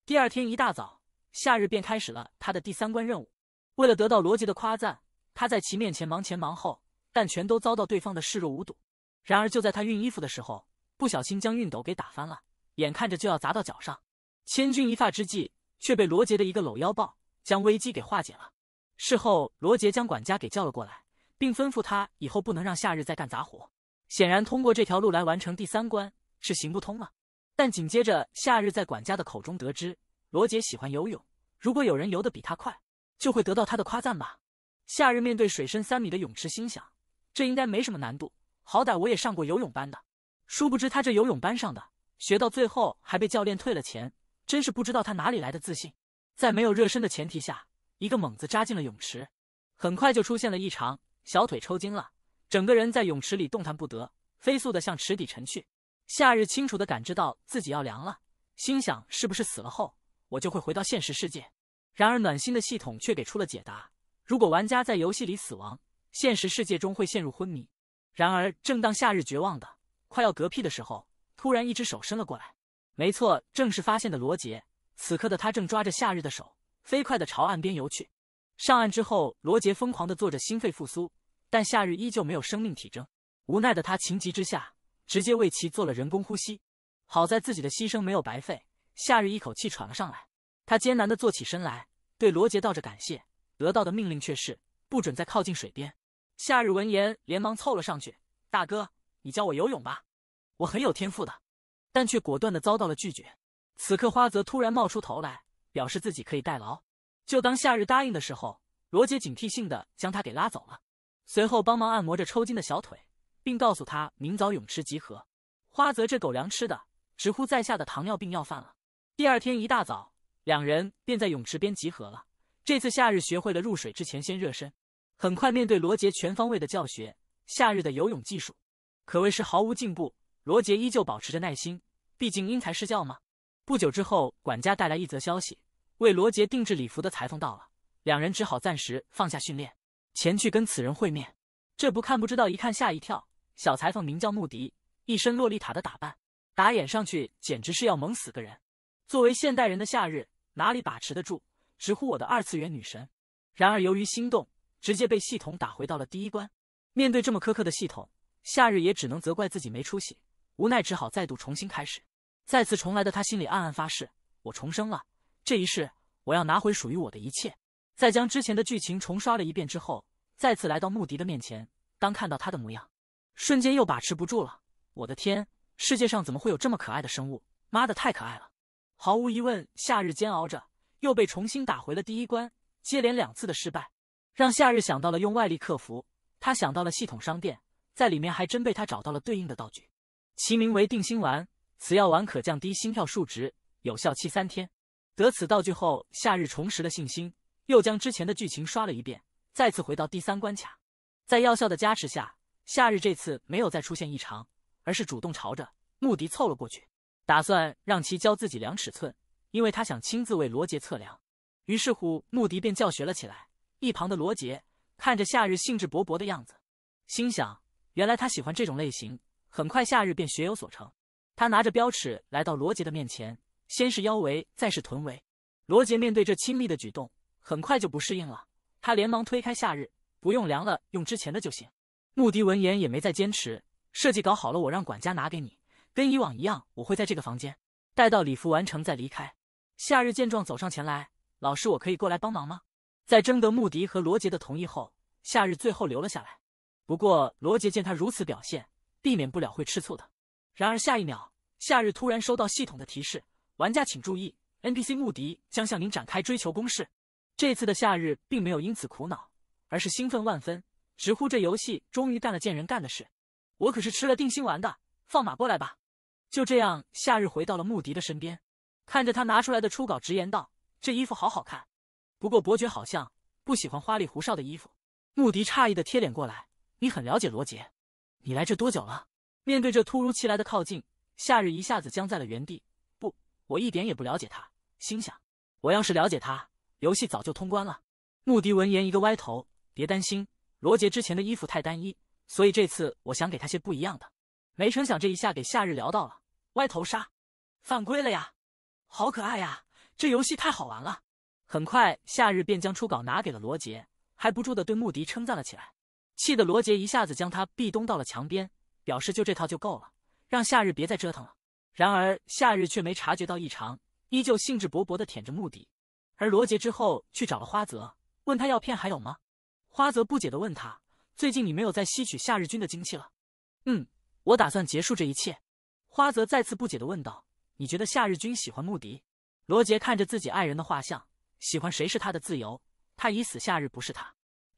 第二天一大早，夏日便开始了他的第三关任务。为了得到罗杰的夸赞，他在其面前忙前忙后，但全都遭到对方的视若无睹。然而就在他熨衣服的时候。不小心将熨斗给打翻了，眼看着就要砸到脚上，千钧一发之际，却被罗杰的一个搂腰抱将危机给化解了。事后，罗杰将管家给叫了过来，并吩咐他以后不能让夏日再干杂活。显然，通过这条路来完成第三关是行不通了。但紧接着，夏日在管家的口中得知，罗杰喜欢游泳，如果有人游的比他快，就会得到他的夸赞吧。夏日面对水深三米的泳池，心想：这应该没什么难度，好歹我也上过游泳班的。殊不知他这游泳班上的学到最后还被教练退了钱，真是不知道他哪里来的自信。在没有热身的前提下，一个猛子扎进了泳池，很快就出现了异常，小腿抽筋了，整个人在泳池里动弹不得，飞速的向池底沉去。夏日清楚的感知到自己要凉了，心想是不是死了后我就会回到现实世界？然而暖心的系统却给出了解答：如果玩家在游戏里死亡，现实世界中会陷入昏迷。然而正当夏日绝望的。快要嗝屁的时候，突然一只手伸了过来。没错，正是发现的罗杰。此刻的他正抓着夏日的手，飞快地朝岸边游去。上岸之后，罗杰疯狂地做着心肺复苏，但夏日依旧没有生命体征。无奈的他情急之下，直接为其做了人工呼吸。好在自己的牺牲没有白费，夏日一口气喘了上来。他艰难地坐起身来，对罗杰道着感谢，得到的命令却是不准再靠近水边。夏日闻言，连忙凑了上去，大哥。你教我游泳吧，我很有天赋的，但却果断的遭到了拒绝。此刻花泽突然冒出头来，表示自己可以代劳。就当夏日答应的时候，罗杰警惕性的将他给拉走了，随后帮忙按摩着抽筋的小腿，并告诉他明早泳池集合。花泽这狗粮吃的，直呼在下的糖尿病要犯了。第二天一大早，两人便在泳池边集合了。这次夏日学会了入水之前先热身，很快面对罗杰全方位的教学，夏日的游泳技术。可谓是毫无进步。罗杰依旧保持着耐心，毕竟因材施教嘛。不久之后，管家带来一则消息：为罗杰定制礼服的裁缝到了。两人只好暂时放下训练，前去跟此人会面。这不看不知道，一看吓一跳。小裁缝名叫穆迪，一身洛丽塔的打扮，打眼上去简直是要萌死个人。作为现代人的夏日哪里把持得住？直呼我的二次元女神。然而由于心动，直接被系统打回到了第一关。面对这么苛刻的系统。夏日也只能责怪自己没出息，无奈只好再度重新开始，再次重来的他心里暗暗发誓：我重生了，这一世我要拿回属于我的一切。在将之前的剧情重刷了一遍之后，再次来到穆迪的面前。当看到他的模样，瞬间又把持不住了。我的天，世界上怎么会有这么可爱的生物？妈的，太可爱了！毫无疑问，夏日煎熬着，又被重新打回了第一关。接连两次的失败，让夏日想到了用外力克服。他想到了系统商店。在里面还真被他找到了对应的道具，其名为定心丸，此药丸可降低心跳数值，有效期三天。得此道具后，夏日重拾了信心，又将之前的剧情刷了一遍，再次回到第三关卡。在药效的加持下，夏日这次没有再出现异常，而是主动朝着穆迪凑了过去，打算让其教自己量尺寸，因为他想亲自为罗杰测量。于是乎，穆迪便教学了起来。一旁的罗杰看着夏日兴致勃勃的样子，心想。原来他喜欢这种类型，很快夏日便学有所成。他拿着标尺来到罗杰的面前，先是腰围，再是臀围。罗杰面对这亲密的举动，很快就不适应了，他连忙推开夏日：“不用量了，用之前的就行。”穆迪闻言也没再坚持，设计搞好了，我让管家拿给你。跟以往一样，我会在这个房间，待到礼服完成再离开。夏日见状走上前来：“老师，我可以过来帮忙吗？”在征得穆迪和罗杰的同意后，夏日最后留了下来。不过，罗杰见他如此表现，避免不了会吃醋的。然而下一秒，夏日突然收到系统的提示：“玩家请注意，NPC 穆迪将向您展开追求攻势。”这次的夏日并没有因此苦恼，而是兴奋万分，直呼这游戏终于干了见人干的事。我可是吃了定心丸的，放马过来吧！就这样，夏日回到了穆迪的身边，看着他拿出来的初稿，直言道：“这衣服好好看，不过伯爵好像不喜欢花里胡哨的衣服。”穆迪诧异的贴脸过来。你很了解罗杰，你来这多久了？面对这突如其来的靠近，夏日一下子僵在了原地。不，我一点也不了解他。心想，我要是了解他，游戏早就通关了。穆迪闻言一个歪头，别担心，罗杰之前的衣服太单一，所以这次我想给他些不一样的。没成想这一下给夏日聊到了歪头杀，犯规了呀！好可爱呀，这游戏太好玩了。很快，夏日便将初稿拿给了罗杰，还不住的对穆迪称赞了起来。气得罗杰一下子将他壁咚到了墙边，表示就这套就够了，让夏日别再折腾了。然而夏日却没察觉到异常，依旧兴致勃勃的舔着木笛。而罗杰之后去找了花泽，问他药片还有吗？花泽不解的问他，最近你没有在吸取夏日君的精气了？嗯，我打算结束这一切。花泽再次不解的问道，你觉得夏日君喜欢穆迪？”罗杰看着自己爱人的画像，喜欢谁是他的自由，他已死，夏日不是他。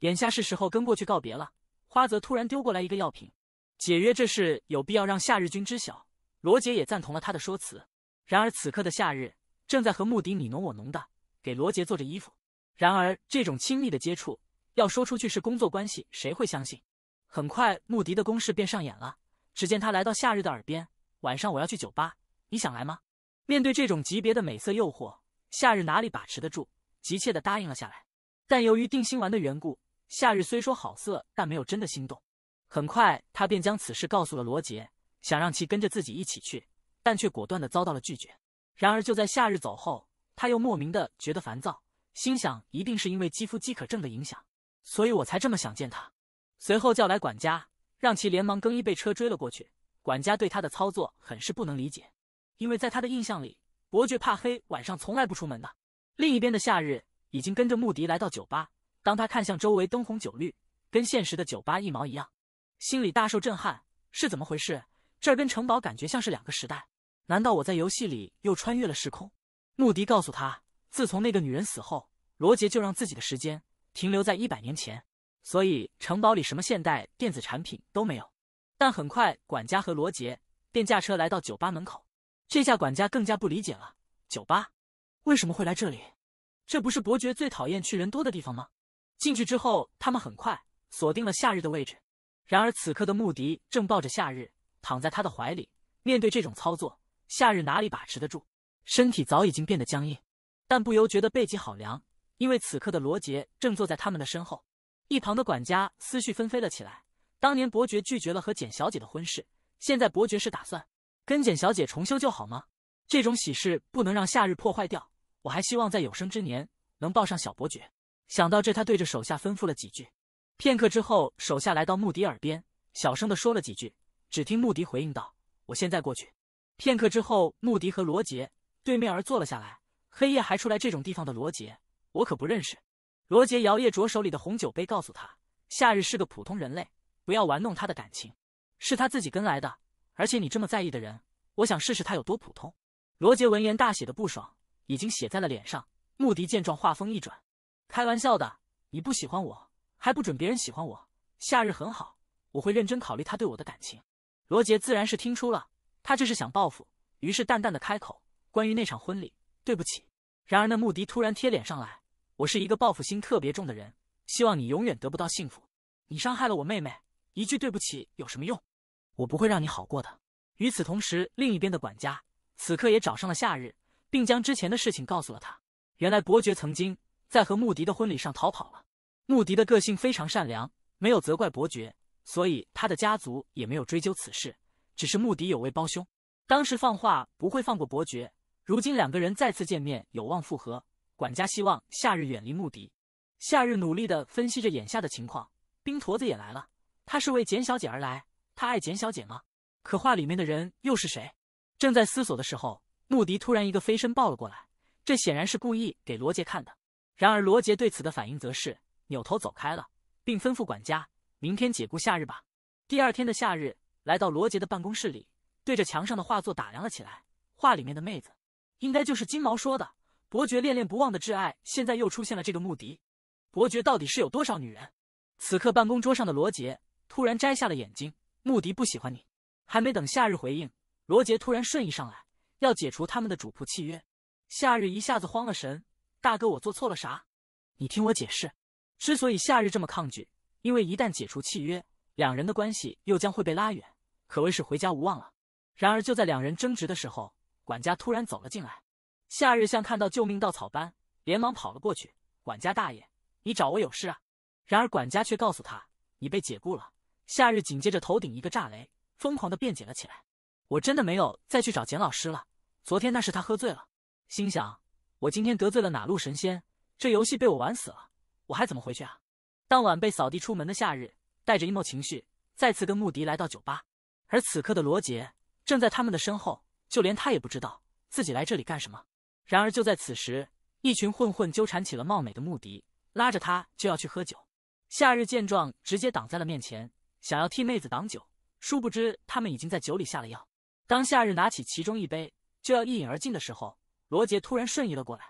眼下是时候跟过去告别了。花泽突然丢过来一个药品，解约这事有必要让夏日君知晓。罗杰也赞同了他的说辞。然而此刻的夏日正在和穆迪你侬我侬的给罗杰做着衣服。然而这种亲密的接触，要说出去是工作关系，谁会相信？很快，穆迪的攻势便上演了。只见他来到夏日的耳边：“晚上我要去酒吧，你想来吗？”面对这种级别的美色诱惑，夏日哪里把持得住？急切的答应了下来。但由于定心丸的缘故，夏日虽说好色，但没有真的心动。很快，他便将此事告诉了罗杰，想让其跟着自己一起去，但却果断的遭到了拒绝。然而，就在夏日走后，他又莫名的觉得烦躁，心想一定是因为肌肤饥渴症的影响，所以我才这么想见他。随后叫来管家，让其连忙更衣，被车追了过去。管家对他的操作很是不能理解，因为在他的印象里，伯爵怕黑，晚上从来不出门的。另一边的夏日已经跟着穆迪来到酒吧。当他看向周围灯红酒绿，跟现实的酒吧一毛一样，心里大受震撼。是怎么回事？这儿跟城堡感觉像是两个时代。难道我在游戏里又穿越了时空？穆迪告诉他，自从那个女人死后，罗杰就让自己的时间停留在一百年前，所以城堡里什么现代电子产品都没有。但很快，管家和罗杰便驾车来到酒吧门口。这下管家更加不理解了：酒吧为什么会来这里？这不是伯爵最讨厌去人多的地方吗？进去之后，他们很快锁定了夏日的位置。然而此刻的穆迪正抱着夏日躺在他的怀里，面对这种操作，夏日哪里把持得住？身体早已经变得僵硬，但不由觉得背脊好凉，因为此刻的罗杰正坐在他们的身后。一旁的管家思绪纷飞了起来：当年伯爵拒绝了和简小姐的婚事，现在伯爵是打算跟简小姐重修旧好吗？这种喜事不能让夏日破坏掉。我还希望在有生之年能抱上小伯爵。想到这，他对着手下吩咐了几句。片刻之后，手下来到穆迪耳边，小声的说了几句。只听穆迪回应道：“我现在过去。”片刻之后，穆迪和罗杰对面而坐了下来。黑夜还出来这种地方的罗杰，我可不认识。罗杰摇曳着手里的红酒杯，告诉他：“夏日是个普通人类，不要玩弄他的感情。是他自己跟来的，而且你这么在意的人，我想试试他有多普通。”罗杰闻言大写的不爽，已经写在了脸上。穆迪见状，话锋一转。开玩笑的，你不喜欢我，还不准别人喜欢我。夏日很好，我会认真考虑他对我的感情。罗杰自然是听出了，他这是想报复，于是淡淡的开口：“关于那场婚礼，对不起。”然而那穆迪突然贴脸上来：“我是一个报复心特别重的人，希望你永远得不到幸福。你伤害了我妹妹，一句对不起有什么用？我不会让你好过的。”与此同时，另一边的管家此刻也找上了夏日，并将之前的事情告诉了他。原来伯爵曾经。在和穆迪的婚礼上逃跑了。穆迪的个性非常善良，没有责怪伯爵，所以他的家族也没有追究此事。只是穆迪有位胞兄，当时放话不会放过伯爵。如今两个人再次见面，有望复合。管家希望夏日远离穆迪。夏日努力地分析着眼下的情况。冰坨子也来了，他是为简小姐而来。他爱简小姐吗？可画里面的人又是谁？正在思索的时候，穆迪突然一个飞身抱了过来，这显然是故意给罗杰看的。然而罗杰对此的反应则是扭头走开了，并吩咐管家明天解雇夏日吧。第二天的夏日来到罗杰的办公室里，对着墙上的画作打量了起来。画里面的妹子，应该就是金毛说的伯爵恋恋不忘的挚爱。现在又出现了这个穆迪伯爵，到底是有多少女人？此刻办公桌上的罗杰突然摘下了眼睛。穆迪不喜欢你。还没等夏日回应，罗杰突然瞬移上来，要解除他们的主仆契约。夏日一下子慌了神。大哥，我做错了啥？你听我解释。之所以夏日这么抗拒，因为一旦解除契约，两人的关系又将会被拉远，可谓是回家无望了。然而就在两人争执的时候，管家突然走了进来。夏日像看到救命稻草般，连忙跑了过去。管家大爷，你找我有事啊？然而管家却告诉他：“你被解雇了。”夏日紧接着头顶一个炸雷，疯狂的辩解了起来：“我真的没有再去找简老师了。昨天那是他喝醉了，心想……”我今天得罪了哪路神仙？这游戏被我玩死了，我还怎么回去啊？当晚被扫地出门的夏日，带着一抹情绪，再次跟穆迪来到酒吧。而此刻的罗杰正在他们的身后，就连他也不知道自己来这里干什么。然而就在此时，一群混混纠缠起了貌美的穆迪，拉着他就要去喝酒。夏日见状，直接挡在了面前，想要替妹子挡酒，殊不知他们已经在酒里下了药。当夏日拿起其中一杯，就要一饮而尽的时候，罗杰突然瞬移了过来，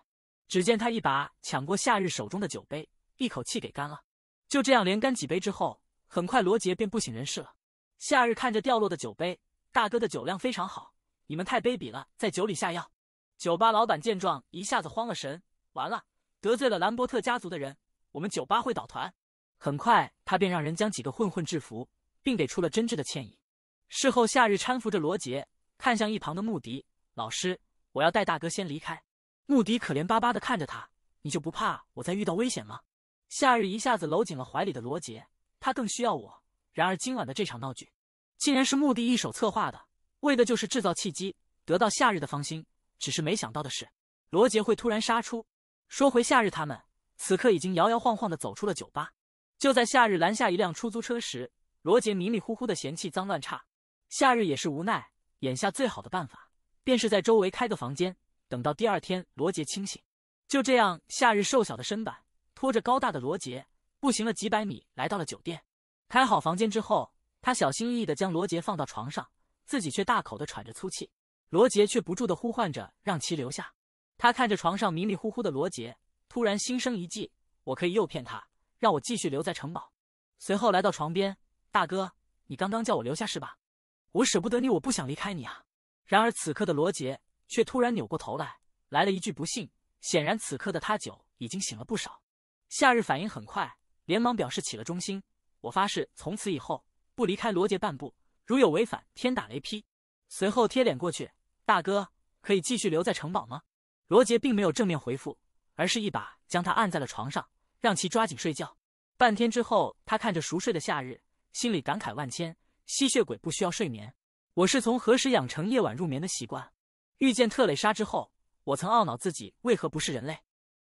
只见他一把抢过夏日手中的酒杯，一口气给干了。就这样连干几杯之后，很快罗杰便不省人事了。夏日看着掉落的酒杯，大哥的酒量非常好，你们太卑鄙了，在酒里下药。酒吧老板见状一下子慌了神，完了，得罪了兰伯特家族的人，我们酒吧会倒团。很快他便让人将几个混混制服，并给出了真挚的歉意。事后，夏日搀扶着罗杰，看向一旁的穆迪老师。我要带大哥先离开，穆迪可怜巴巴的看着他，你就不怕我再遇到危险吗？夏日一下子搂紧了怀里的罗杰，他更需要我。然而今晚的这场闹剧，竟然是穆迪一手策划的，为的就是制造契机，得到夏日的芳心。只是没想到的是，罗杰会突然杀出。说回夏日他们，此刻已经摇摇晃晃的走出了酒吧。就在夏日拦下一辆出租车时，罗杰迷迷糊糊的嫌弃脏乱差，夏日也是无奈。眼下最好的办法。便是在周围开个房间，等到第二天罗杰清醒，就这样，夏日瘦小的身板拖着高大的罗杰，步行了几百米来到了酒店。开好房间之后，他小心翼翼地将罗杰放到床上，自己却大口地喘着粗气。罗杰却不住地呼唤着，让其留下。他看着床上迷迷糊糊的罗杰，突然心生一计：我可以诱骗他，让我继续留在城堡。随后来到床边，大哥，你刚刚叫我留下是吧？我舍不得你，我不想离开你啊。然而，此刻的罗杰却突然扭过头来，来了一句“不信”。显然，此刻的他酒已经醒了不少。夏日反应很快，连忙表示起了忠心：“我发誓，从此以后不离开罗杰半步，如有违反，天打雷劈。”随后贴脸过去：“大哥，可以继续留在城堡吗？”罗杰并没有正面回复，而是一把将他按在了床上，让其抓紧睡觉。半天之后，他看着熟睡的夏日，心里感慨万千：吸血鬼不需要睡眠。我是从何时养成夜晚入眠的习惯？遇见特蕾莎之后，我曾懊恼自己为何不是人类。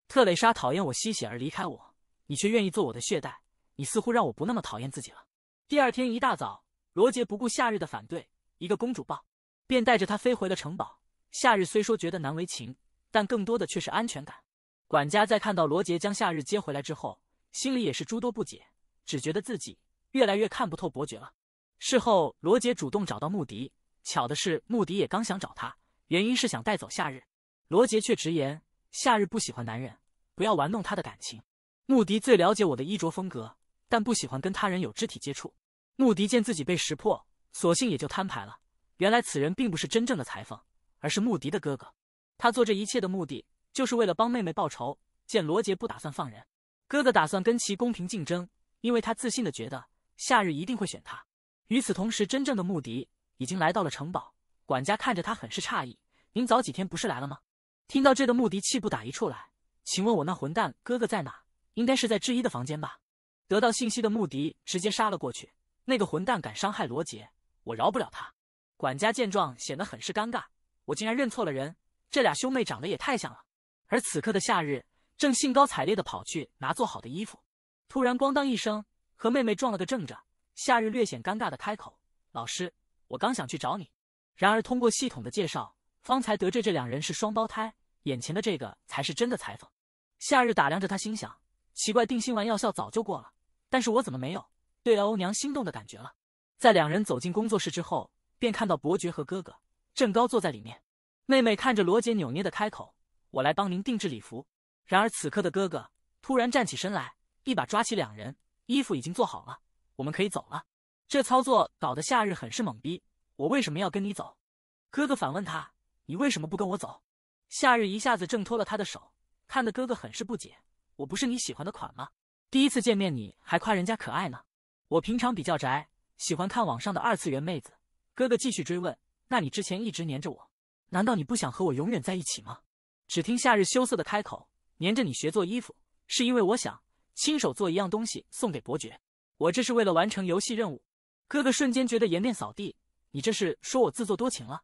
特蕾莎讨厌我吸血而离开我，你却愿意做我的血袋，你似乎让我不那么讨厌自己了。第二天一大早，罗杰不顾夏日的反对，一个公主抱，便带着她飞回了城堡。夏日虽说觉得难为情，但更多的却是安全感。管家在看到罗杰将夏日接回来之后，心里也是诸多不解，只觉得自己越来越看不透伯爵了。事后，罗杰主动找到穆迪。巧的是，穆迪也刚想找他，原因是想带走夏日。罗杰却直言：夏日不喜欢男人，不要玩弄他的感情。穆迪最了解我的衣着风格，但不喜欢跟他人有肢体接触。穆迪见自己被识破，索性也就摊牌了。原来此人并不是真正的裁缝，而是穆迪的哥哥。他做这一切的目的，就是为了帮妹妹报仇。见罗杰不打算放人，哥哥打算跟其公平竞争，因为他自信的觉得夏日一定会选他。与此同时，真正的穆迪已经来到了城堡。管家看着他，很是诧异：“您早几天不是来了吗？”听到这的穆迪气不打一处来：“请问我那混蛋哥哥在哪？应该是在之一的房间吧？”得到信息的穆迪直接杀了过去：“那个混蛋敢伤害罗杰，我饶不了他！”管家见状，显得很是尴尬：“我竟然认错了人，这俩兄妹长得也太像了。”而此刻的夏日正兴高采烈地跑去拿做好的衣服，突然“咣当”一声，和妹妹撞了个正着。夏日略显尴尬的开口：“老师，我刚想去找你。”然而通过系统的介绍，方才得知这两人是双胞胎，眼前的这个才是真的裁缝。夏日打量着他，心想：“奇怪，定心丸药效早就过了，但是我怎么没有对欧娘心动的感觉了？”在两人走进工作室之后，便看到伯爵和哥哥正高坐在里面。妹妹看着罗杰，扭捏的开口：“我来帮您定制礼服。”然而此刻的哥哥突然站起身来，一把抓起两人，衣服已经做好了。我们可以走了，这操作搞得夏日很是懵逼。我为什么要跟你走？哥哥反问他：“你为什么不跟我走？”夏日一下子挣脱了他的手，看得哥哥很是不解。我不是你喜欢的款吗？第一次见面你还夸人家可爱呢。我平常比较宅，喜欢看网上的二次元妹子。哥哥继续追问：“那你之前一直黏着我，难道你不想和我永远在一起吗？”只听夏日羞涩的开口：“黏着你学做衣服，是因为我想亲手做一样东西送给伯爵。”我这是为了完成游戏任务。哥哥瞬间觉得颜面扫地，你这是说我自作多情了。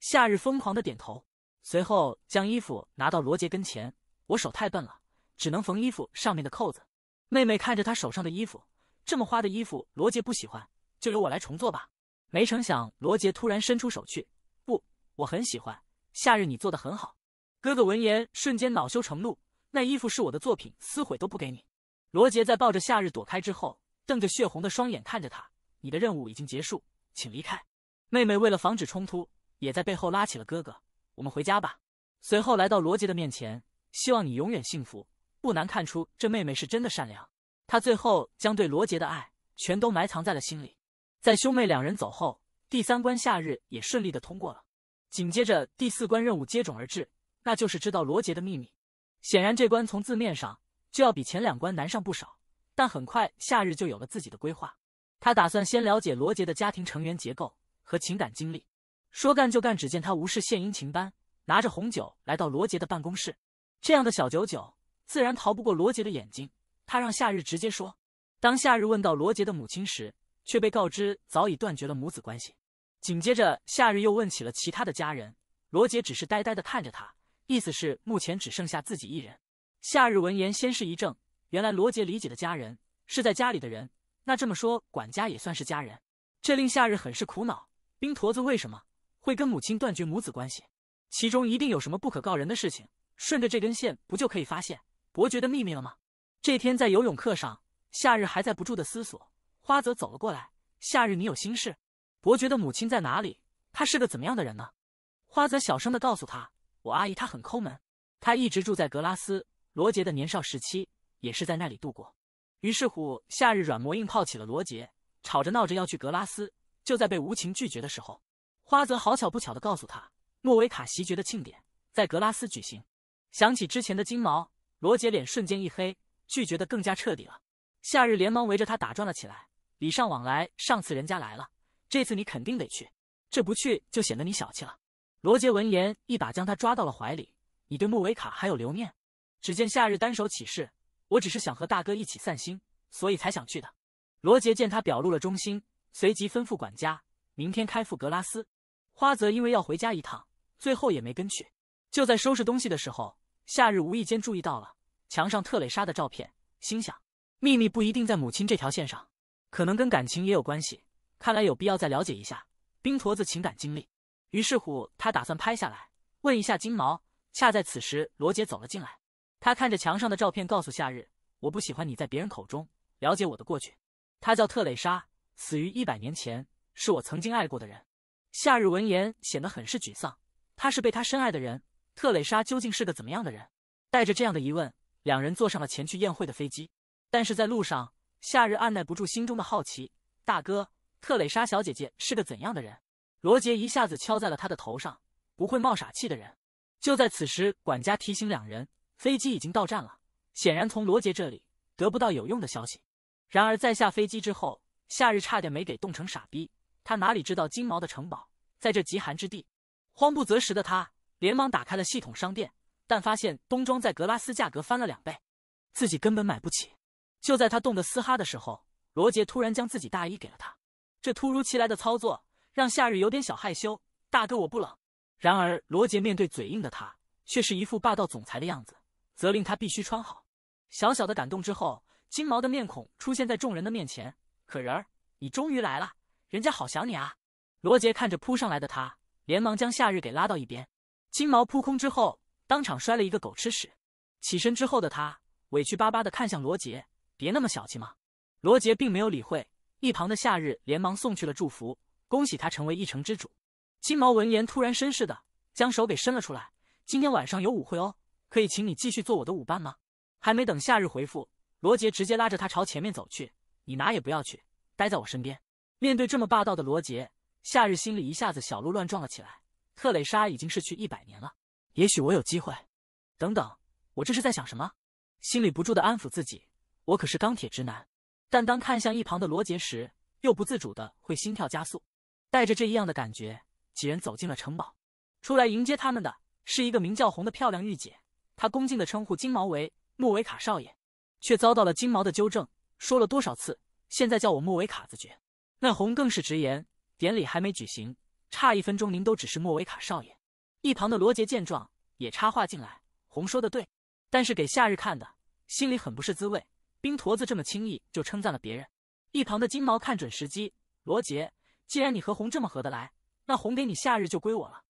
夏日疯狂的点头，随后将衣服拿到罗杰跟前。我手太笨了，只能缝衣服上面的扣子。妹妹看着他手上的衣服，这么花的衣服罗杰不喜欢，就由我来重做吧。没成想罗杰突然伸出手去，不，我很喜欢。夏日，你做的很好。哥哥闻言瞬间恼羞成怒，那衣服是我的作品，撕毁都不给你。罗杰在抱着夏日躲开之后。瞪着血红的双眼看着他，你的任务已经结束，请离开。妹妹为了防止冲突，也在背后拉起了哥哥。我们回家吧。随后来到罗杰的面前，希望你永远幸福。不难看出，这妹妹是真的善良。她最后将对罗杰的爱全都埋藏在了心里。在兄妹两人走后，第三关夏日也顺利的通过了。紧接着第四关任务接踵而至，那就是知道罗杰的秘密。显然这关从字面上就要比前两关难上不少。但很快，夏日就有了自己的规划。他打算先了解罗杰的家庭成员结构和情感经历。说干就干，只见他无事献殷勤般，拿着红酒来到罗杰的办公室。这样的小九九自然逃不过罗杰的眼睛。他让夏日直接说。当夏日问到罗杰的母亲时，却被告知早已断绝了母子关系。紧接着，夏日又问起了其他的家人，罗杰只是呆呆的看着他，意思是目前只剩下自己一人。夏日闻言，先是一怔。原来罗杰理解的家人是在家里的人，那这么说，管家也算是家人，这令夏日很是苦恼。冰坨子为什么会跟母亲断绝母子关系？其中一定有什么不可告人的事情，顺着这根线不就可以发现伯爵的秘密了吗？这天在游泳课上，夏日还在不住的思索。花泽走了过来，夏日，你有心事？伯爵的母亲在哪里？她是个怎么样的人呢？花泽小声的告诉他：“我阿姨她很抠门，她一直住在格拉斯。罗杰的年少时期。”也是在那里度过。于是乎，夏日软磨硬泡起了罗杰，吵着闹着要去格拉斯。就在被无情拒绝的时候，花泽好巧不巧的告诉他，莫维卡袭爵的庆典在格拉斯举行。想起之前的金毛，罗杰脸瞬间一黑，拒绝的更加彻底了。夏日连忙围着他打转了起来，礼尚往来，上次人家来了，这次你肯定得去，这不去就显得你小气了。罗杰闻言，一把将他抓到了怀里。你对莫维卡还有留念？只见夏日单手起誓。我只是想和大哥一起散心，所以才想去的。罗杰见他表露了忠心，随即吩咐管家明天开赴格拉斯。花泽因为要回家一趟，最后也没跟去。就在收拾东西的时候，夏日无意间注意到了墙上特蕾莎的照片，心想：秘密不一定在母亲这条线上，可能跟感情也有关系。看来有必要再了解一下冰坨子情感经历。于是乎，他打算拍下来，问一下金毛。恰在此时，罗杰走了进来。他看着墙上的照片，告诉夏日：“我不喜欢你在别人口中了解我的过去。他叫特蕾莎，死于一百年前，是我曾经爱过的人。”夏日闻言显得很是沮丧。他是被他深爱的人，特蕾莎究竟是个怎么样的人？带着这样的疑问，两人坐上了前去宴会的飞机。但是在路上，夏日按耐不住心中的好奇：“大哥，特蕾莎小姐姐是个怎样的人？”罗杰一下子敲在了他的头上：“不会冒傻气的人。”就在此时，管家提醒两人。飞机已经到站了，显然从罗杰这里得不到有用的消息。然而在下飞机之后，夏日差点没给冻成傻逼。他哪里知道金毛的城堡在这极寒之地，慌不择食的他连忙打开了系统商店，但发现冬装在格拉斯价格翻了两倍，自己根本买不起。就在他冻得嘶哈的时候，罗杰突然将自己大衣给了他。这突如其来的操作让夏日有点小害羞。大哥我不冷。然而罗杰面对嘴硬的他，却是一副霸道总裁的样子。责令他必须穿好。小小的感动之后，金毛的面孔出现在众人的面前。可人儿，你终于来了，人家好想你啊！罗杰看着扑上来的他，连忙将夏日给拉到一边。金毛扑空之后，当场摔了一个狗吃屎。起身之后的他，委屈巴巴的看向罗杰：“别那么小气嘛。”罗杰并没有理会，一旁的夏日连忙送去了祝福：“恭喜他成为一城之主。”金毛闻言，突然绅士的将手给伸了出来：“今天晚上有舞会哦。”可以，请你继续做我的舞伴吗？还没等夏日回复，罗杰直接拉着他朝前面走去。你哪也不要去，待在我身边。面对这么霸道的罗杰，夏日心里一下子小鹿乱撞了起来。特蕾莎已经逝去一百年了，也许我有机会。等等，我这是在想什么？心里不住的安抚自己，我可是钢铁直男。但当看向一旁的罗杰时，又不自主的会心跳加速。带着这一样的感觉，几人走进了城堡。出来迎接他们的是一个名叫红的漂亮御姐。他恭敬的称呼金毛为莫维卡少爷，却遭到了金毛的纠正。说了多少次，现在叫我莫维卡子爵。那红更是直言：典礼还没举行，差一分钟您都只是莫维卡少爷。一旁的罗杰见状也插话进来：“红说的对，但是给夏日看的，心里很不是滋味。”冰坨子这么轻易就称赞了别人。一旁的金毛看准时机：“罗杰，既然你和红这么合得来，那红给你夏日就归我了。”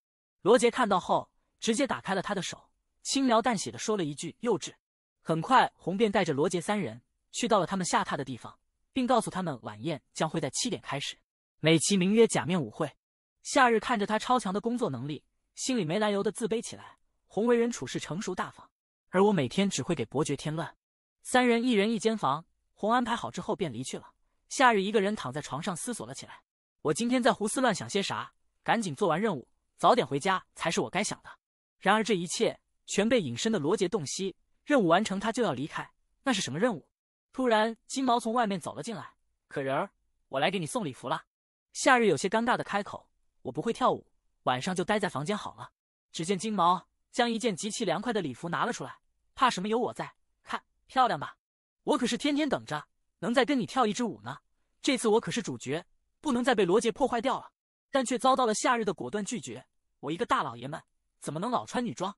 罗杰看到后直接打开了他的手。轻描淡写的说了一句“幼稚”，很快红便带着罗杰三人去到了他们下榻的地方，并告诉他们晚宴将会在七点开始，美其名曰“假面舞会”。夏日看着他超强的工作能力，心里没来由的自卑起来。红为人处事成熟大方，而我每天只会给伯爵添乱。三人一人一间房，红安排好之后便离去了。夏日一个人躺在床上思索了起来：“我今天在胡思乱想些啥？赶紧做完任务，早点回家才是我该想的。”然而这一切。全被隐身的罗杰洞悉，任务完成，他就要离开。那是什么任务？突然，金毛从外面走了进来。可人儿，我来给你送礼服了。夏日有些尴尬的开口：“我不会跳舞，晚上就待在房间好了。”只见金毛将一件极其凉快的礼服拿了出来，怕什么有我在，看漂亮吧。我可是天天等着能再跟你跳一支舞呢。这次我可是主角，不能再被罗杰破坏掉了。但却遭到了夏日的果断拒绝。我一个大老爷们，怎么能老穿女装？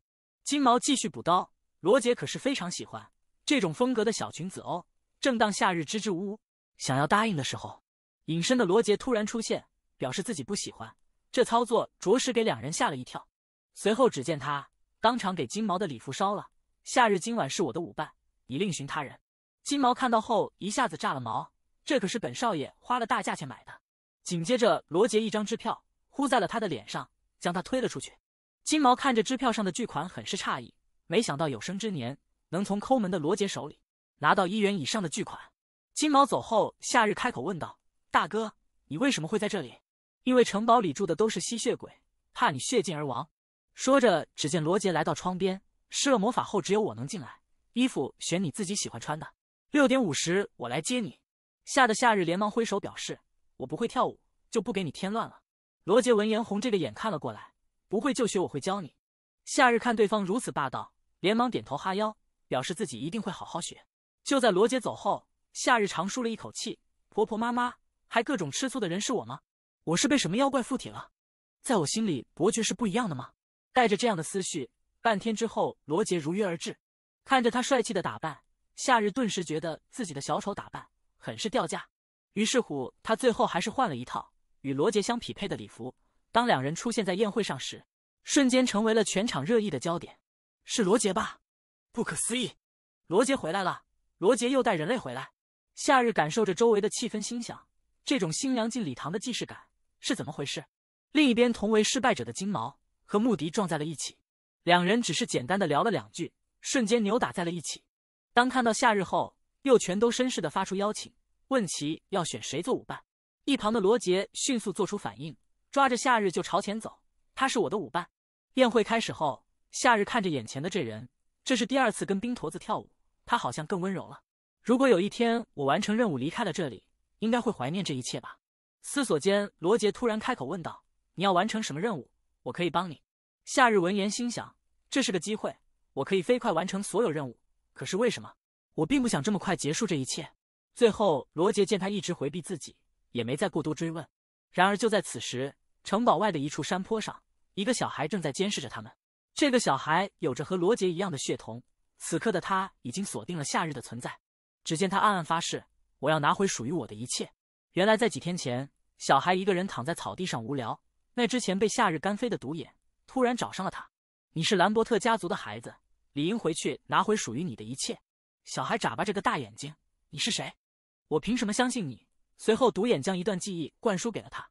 金毛继续补刀，罗杰可是非常喜欢这种风格的小裙子哦。正当夏日支支吾吾想要答应的时候，隐身的罗杰突然出现，表示自己不喜欢。这操作着实给两人吓了一跳。随后只见他当场给金毛的礼服烧了。夏日今晚是我的舞伴，你另寻他人。金毛看到后一下子炸了毛，这可是本少爷花了大价钱买的。紧接着罗杰一张支票呼在了他的脸上，将他推了出去。金毛看着支票上的巨款，很是诧异，没想到有生之年能从抠门的罗杰手里拿到一元以上的巨款。金毛走后，夏日开口问道：“大哥，你为什么会在这里？”“因为城堡里住的都是吸血鬼，怕你血尽而亡。”说着，只见罗杰来到窗边，施了魔法后，只有我能进来。衣服选你自己喜欢穿的，六点五十我来接你。”吓得夏日连忙挥手表示：“我不会跳舞，就不给你添乱了。”罗杰闻言红着个眼看了过来。不会就学，我会教你。夏日看对方如此霸道，连忙点头哈腰，表示自己一定会好好学。就在罗杰走后，夏日长舒了一口气：“婆婆妈妈还各种吃醋的人是我吗？我是被什么妖怪附体了？在我心里，伯爵是不一样的吗？”带着这样的思绪，半天之后，罗杰如约而至。看着他帅气的打扮，夏日顿时觉得自己的小丑打扮很是掉价。于是乎，他最后还是换了一套与罗杰相匹配的礼服。当两人出现在宴会上时，瞬间成为了全场热议的焦点。是罗杰吧？不可思议，罗杰回来了！罗杰又带人类回来。夏日感受着周围的气氛，心想：这种新娘进礼堂的既视感是怎么回事？另一边，同为失败者的金毛和穆迪撞在了一起，两人只是简单的聊了两句，瞬间扭打在了一起。当看到夏日后，又全都绅士的发出邀请，问其要选谁做舞伴。一旁的罗杰迅速做出反应。抓着夏日就朝前走，他是我的舞伴。宴会开始后，夏日看着眼前的这人，这是第二次跟冰坨子跳舞，他好像更温柔了。如果有一天我完成任务离开了这里，应该会怀念这一切吧。思索间，罗杰突然开口问道：“你要完成什么任务？我可以帮你。”夏日闻言，心想这是个机会，我可以飞快完成所有任务。可是为什么？我并不想这么快结束这一切。最后，罗杰见他一直回避自己，也没再过多追问。然而就在此时。城堡外的一处山坡上，一个小孩正在监视着他们。这个小孩有着和罗杰一样的血统，此刻的他已经锁定了夏日的存在。只见他暗暗发誓：“我要拿回属于我的一切。”原来在几天前，小孩一个人躺在草地上无聊，那之前被夏日干飞的独眼突然找上了他：“你是兰伯特家族的孩子，理应回去拿回属于你的一切。”小孩眨巴着个大眼睛：“你是谁？我凭什么相信你？”随后，独眼将一段记忆灌输给了他。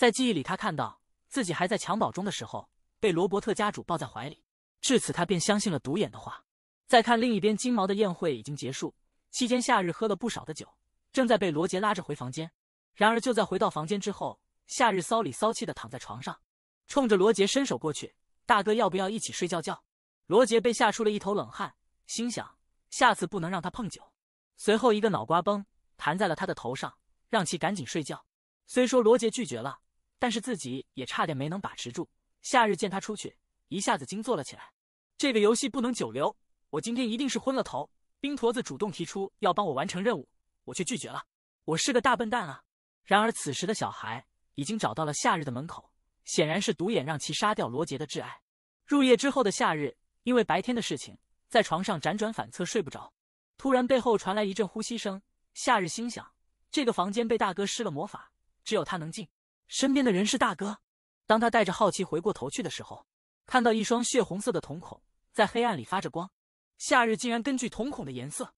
在记忆里，他看到自己还在襁褓中的时候，被罗伯特家主抱在怀里。至此，他便相信了独眼的话。再看另一边，金毛的宴会已经结束，期间夏日喝了不少的酒，正在被罗杰拉着回房间。然而，就在回到房间之后，夏日骚里骚气的躺在床上，冲着罗杰伸手过去：“大哥，要不要一起睡觉觉？”罗杰被吓出了一头冷汗，心想下次不能让他碰酒。随后，一个脑瓜崩弹在了他的头上，让其赶紧睡觉。虽说罗杰拒绝了。但是自己也差点没能把持住。夏日见他出去，一下子惊坐了起来。这个游戏不能久留，我今天一定是昏了头。冰坨子主动提出要帮我完成任务，我却拒绝了。我是个大笨蛋啊！然而此时的小孩已经找到了夏日的门口，显然是独眼让其杀掉罗杰的挚爱。入夜之后的夏日，因为白天的事情，在床上辗转反侧睡不着。突然背后传来一阵呼吸声，夏日心想：这个房间被大哥施了魔法，只有他能进。身边的人是大哥。当他带着好奇回过头去的时候，看到一双血红色的瞳孔在黑暗里发着光。夏日竟然根据瞳孔的颜色，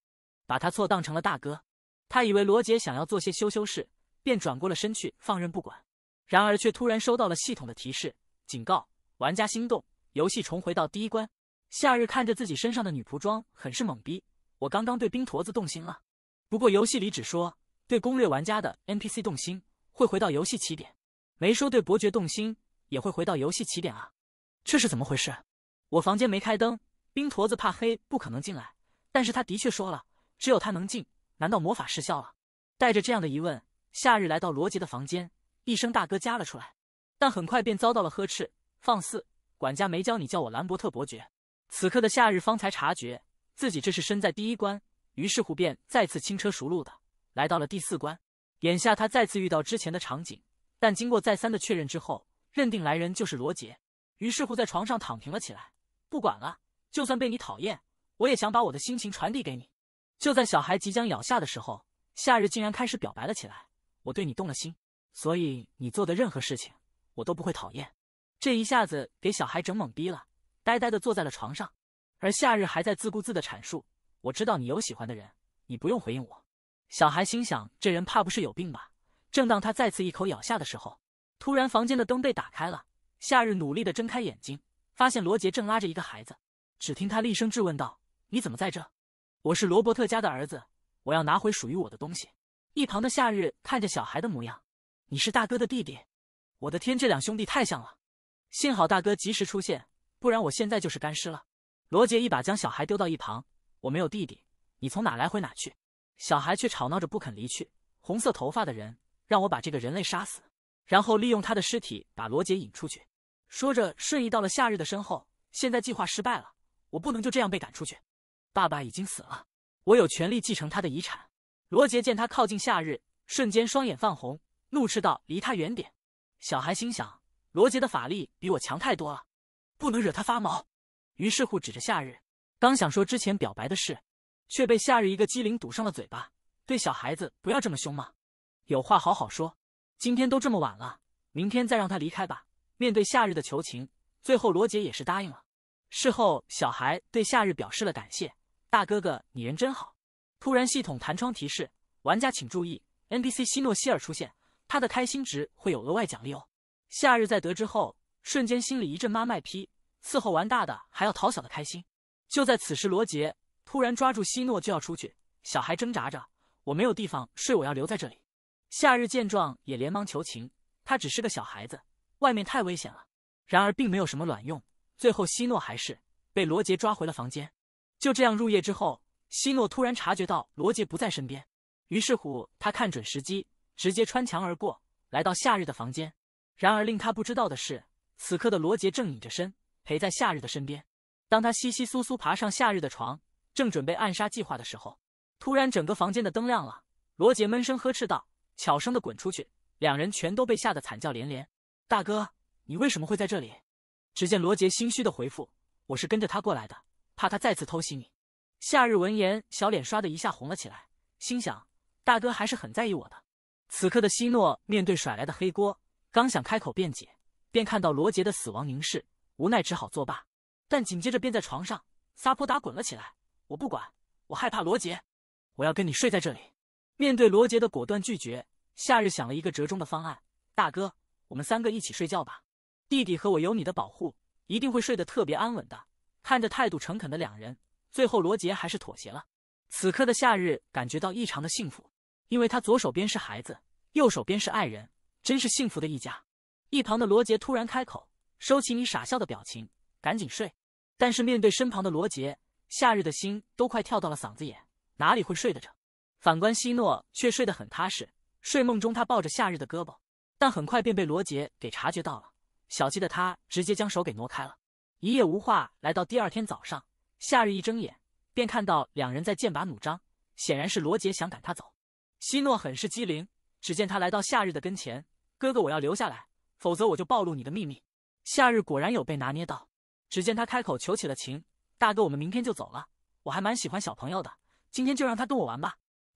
把他错当成了大哥。他以为罗杰想要做些羞羞事，便转过了身去放任不管。然而，却突然收到了系统的提示：警告，玩家心动，游戏重回到第一关。夏日看着自己身上的女仆装，很是懵逼。我刚刚对冰坨子动心了。不过，游戏里只说对攻略玩家的 NPC 动心，会回到游戏起点。没说对伯爵动心也会回到游戏起点啊，这是怎么回事？我房间没开灯，冰坨子怕黑，不可能进来。但是他的确说了，只有他能进。难道魔法失效了？带着这样的疑问，夏日来到罗杰的房间，一声大哥加了出来，但很快便遭到了呵斥：放肆！管家没教你叫我兰伯特伯爵。此刻的夏日方才察觉自己这是身在第一关，于是乎便再次轻车熟路的来到了第四关。眼下他再次遇到之前的场景。但经过再三的确认之后，认定来人就是罗杰，于是乎在床上躺平了起来，不管了，就算被你讨厌，我也想把我的心情传递给你。就在小孩即将咬下的时候，夏日竟然开始表白了起来：“我对你动了心，所以你做的任何事情，我都不会讨厌。”这一下子给小孩整懵逼了，呆呆的坐在了床上，而夏日还在自顾自的阐述：“我知道你有喜欢的人，你不用回应我。”小孩心想：这人怕不是有病吧？正当他再次一口咬下的时候，突然房间的灯被打开了。夏日努力的睁开眼睛，发现罗杰正拉着一个孩子。只听他厉声质问道：“你怎么在这？”“我是罗伯特家的儿子，我要拿回属于我的东西。”一旁的夏日看着小孩的模样，“你是大哥的弟弟？”“我的天，这两兄弟太像了。”幸好大哥及时出现，不然我现在就是干尸了。罗杰一把将小孩丢到一旁，“我没有弟弟，你从哪来回哪去？”小孩却吵闹着不肯离去。红色头发的人。让我把这个人类杀死，然后利用他的尸体把罗杰引出去。说着，瞬移到了夏日的身后。现在计划失败了，我不能就这样被赶出去。爸爸已经死了，我有权利继承他的遗产。罗杰见他靠近夏日，瞬间双眼泛红，怒斥道：“离他远点！”小孩心想，罗杰的法力比我强太多了，不能惹他发毛。于是乎，指着夏日，刚想说之前表白的事，却被夏日一个机灵堵上了嘴巴。对小孩子，不要这么凶嘛。有话好好说，今天都这么晚了，明天再让他离开吧。面对夏日的求情，最后罗杰也是答应了。事后，小孩对夏日表示了感谢：“大哥哥，你人真好。”突然，系统弹窗提示：“玩家请注意，NPC 希诺希尔出现，他的开心值会有额外奖励哦。”夏日在得知后，瞬间心里一阵妈卖批，伺候完大的还要讨小的开心。就在此时，罗杰突然抓住希诺就要出去，小孩挣扎着：“我没有地方睡，我要留在这里。”夏日见状也连忙求情，他只是个小孩子，外面太危险了。然而并没有什么卵用，最后希诺还是被罗杰抓回了房间。就这样，入夜之后，希诺突然察觉到罗杰不在身边，于是乎他看准时机，直接穿墙而过，来到夏日的房间。然而令他不知道的是，此刻的罗杰正隐着身陪在夏日的身边。当他窸窸窣窣爬上夏日的床，正准备暗杀计划的时候，突然整个房间的灯亮了。罗杰闷声呵斥道。悄声的滚出去，两人全都被吓得惨叫连连。大哥，你为什么会在这里？只见罗杰心虚的回复：“我是跟着他过来的，怕他再次偷袭你。”夏日闻言，小脸唰的一下红了起来，心想：“大哥还是很在意我的。”此刻的希诺面对甩来的黑锅，刚想开口辩解，便看到罗杰的死亡凝视，无奈只好作罢。但紧接着便在床上撒泼打滚了起来：“我不管，我害怕罗杰，我要跟你睡在这里。”面对罗杰的果断拒绝，夏日想了一个折中的方案：“大哥，我们三个一起睡觉吧。弟弟和我有你的保护，一定会睡得特别安稳的。”看着态度诚恳的两人，最后罗杰还是妥协了。此刻的夏日感觉到异常的幸福，因为他左手边是孩子，右手边是爱人，真是幸福的一家。一旁的罗杰突然开口：“收起你傻笑的表情，赶紧睡。”但是面对身旁的罗杰，夏日的心都快跳到了嗓子眼，哪里会睡得着？反观希诺却睡得很踏实，睡梦中他抱着夏日的胳膊，但很快便被罗杰给察觉到了。小气的他直接将手给挪开了。一夜无话，来到第二天早上，夏日一睁眼便看到两人在剑拔弩张，显然是罗杰想赶他走。希诺很是机灵，只见他来到夏日的跟前：“哥哥，我要留下来，否则我就暴露你的秘密。”夏日果然有被拿捏到，只见他开口求起了情：“大哥，我们明天就走了，我还蛮喜欢小朋友的，今天就让他跟我玩吧。”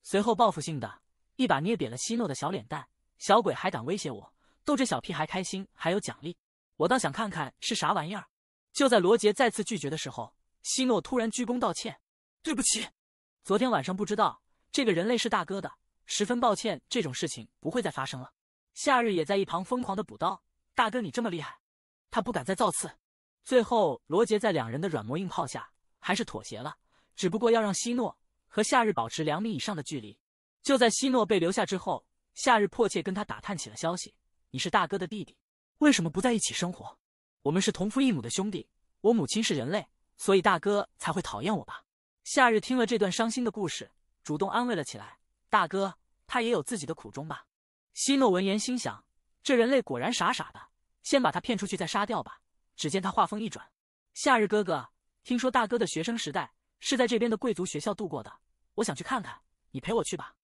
随后，报复性的，一把捏扁了希诺的小脸蛋。小鬼还敢威胁我，逗这小屁孩开心还有奖励，我倒想看看是啥玩意儿。就在罗杰再次拒绝的时候，希诺突然鞠躬道歉：“对不起，昨天晚上不知道这个人类是大哥的，十分抱歉，这种事情不会再发生了。”夏日也在一旁疯狂的补刀：“大哥你这么厉害，他不敢再造次。”最后，罗杰在两人的软磨硬泡下，还是妥协了，只不过要让希诺。和夏日保持两米以上的距离。就在希诺被留下之后，夏日迫切跟他打探起了消息：“你是大哥的弟弟，为什么不在一起生活？我们是同父异母的兄弟，我母亲是人类，所以大哥才会讨厌我吧？”夏日听了这段伤心的故事，主动安慰了起来：“大哥，他也有自己的苦衷吧？”希诺闻言，心想：这人类果然傻傻的，先把他骗出去再杀掉吧。只见他话锋一转：“夏日哥哥，听说大哥的学生时代是在这边的贵族学校度过的。”我想去看看，你陪我去吧。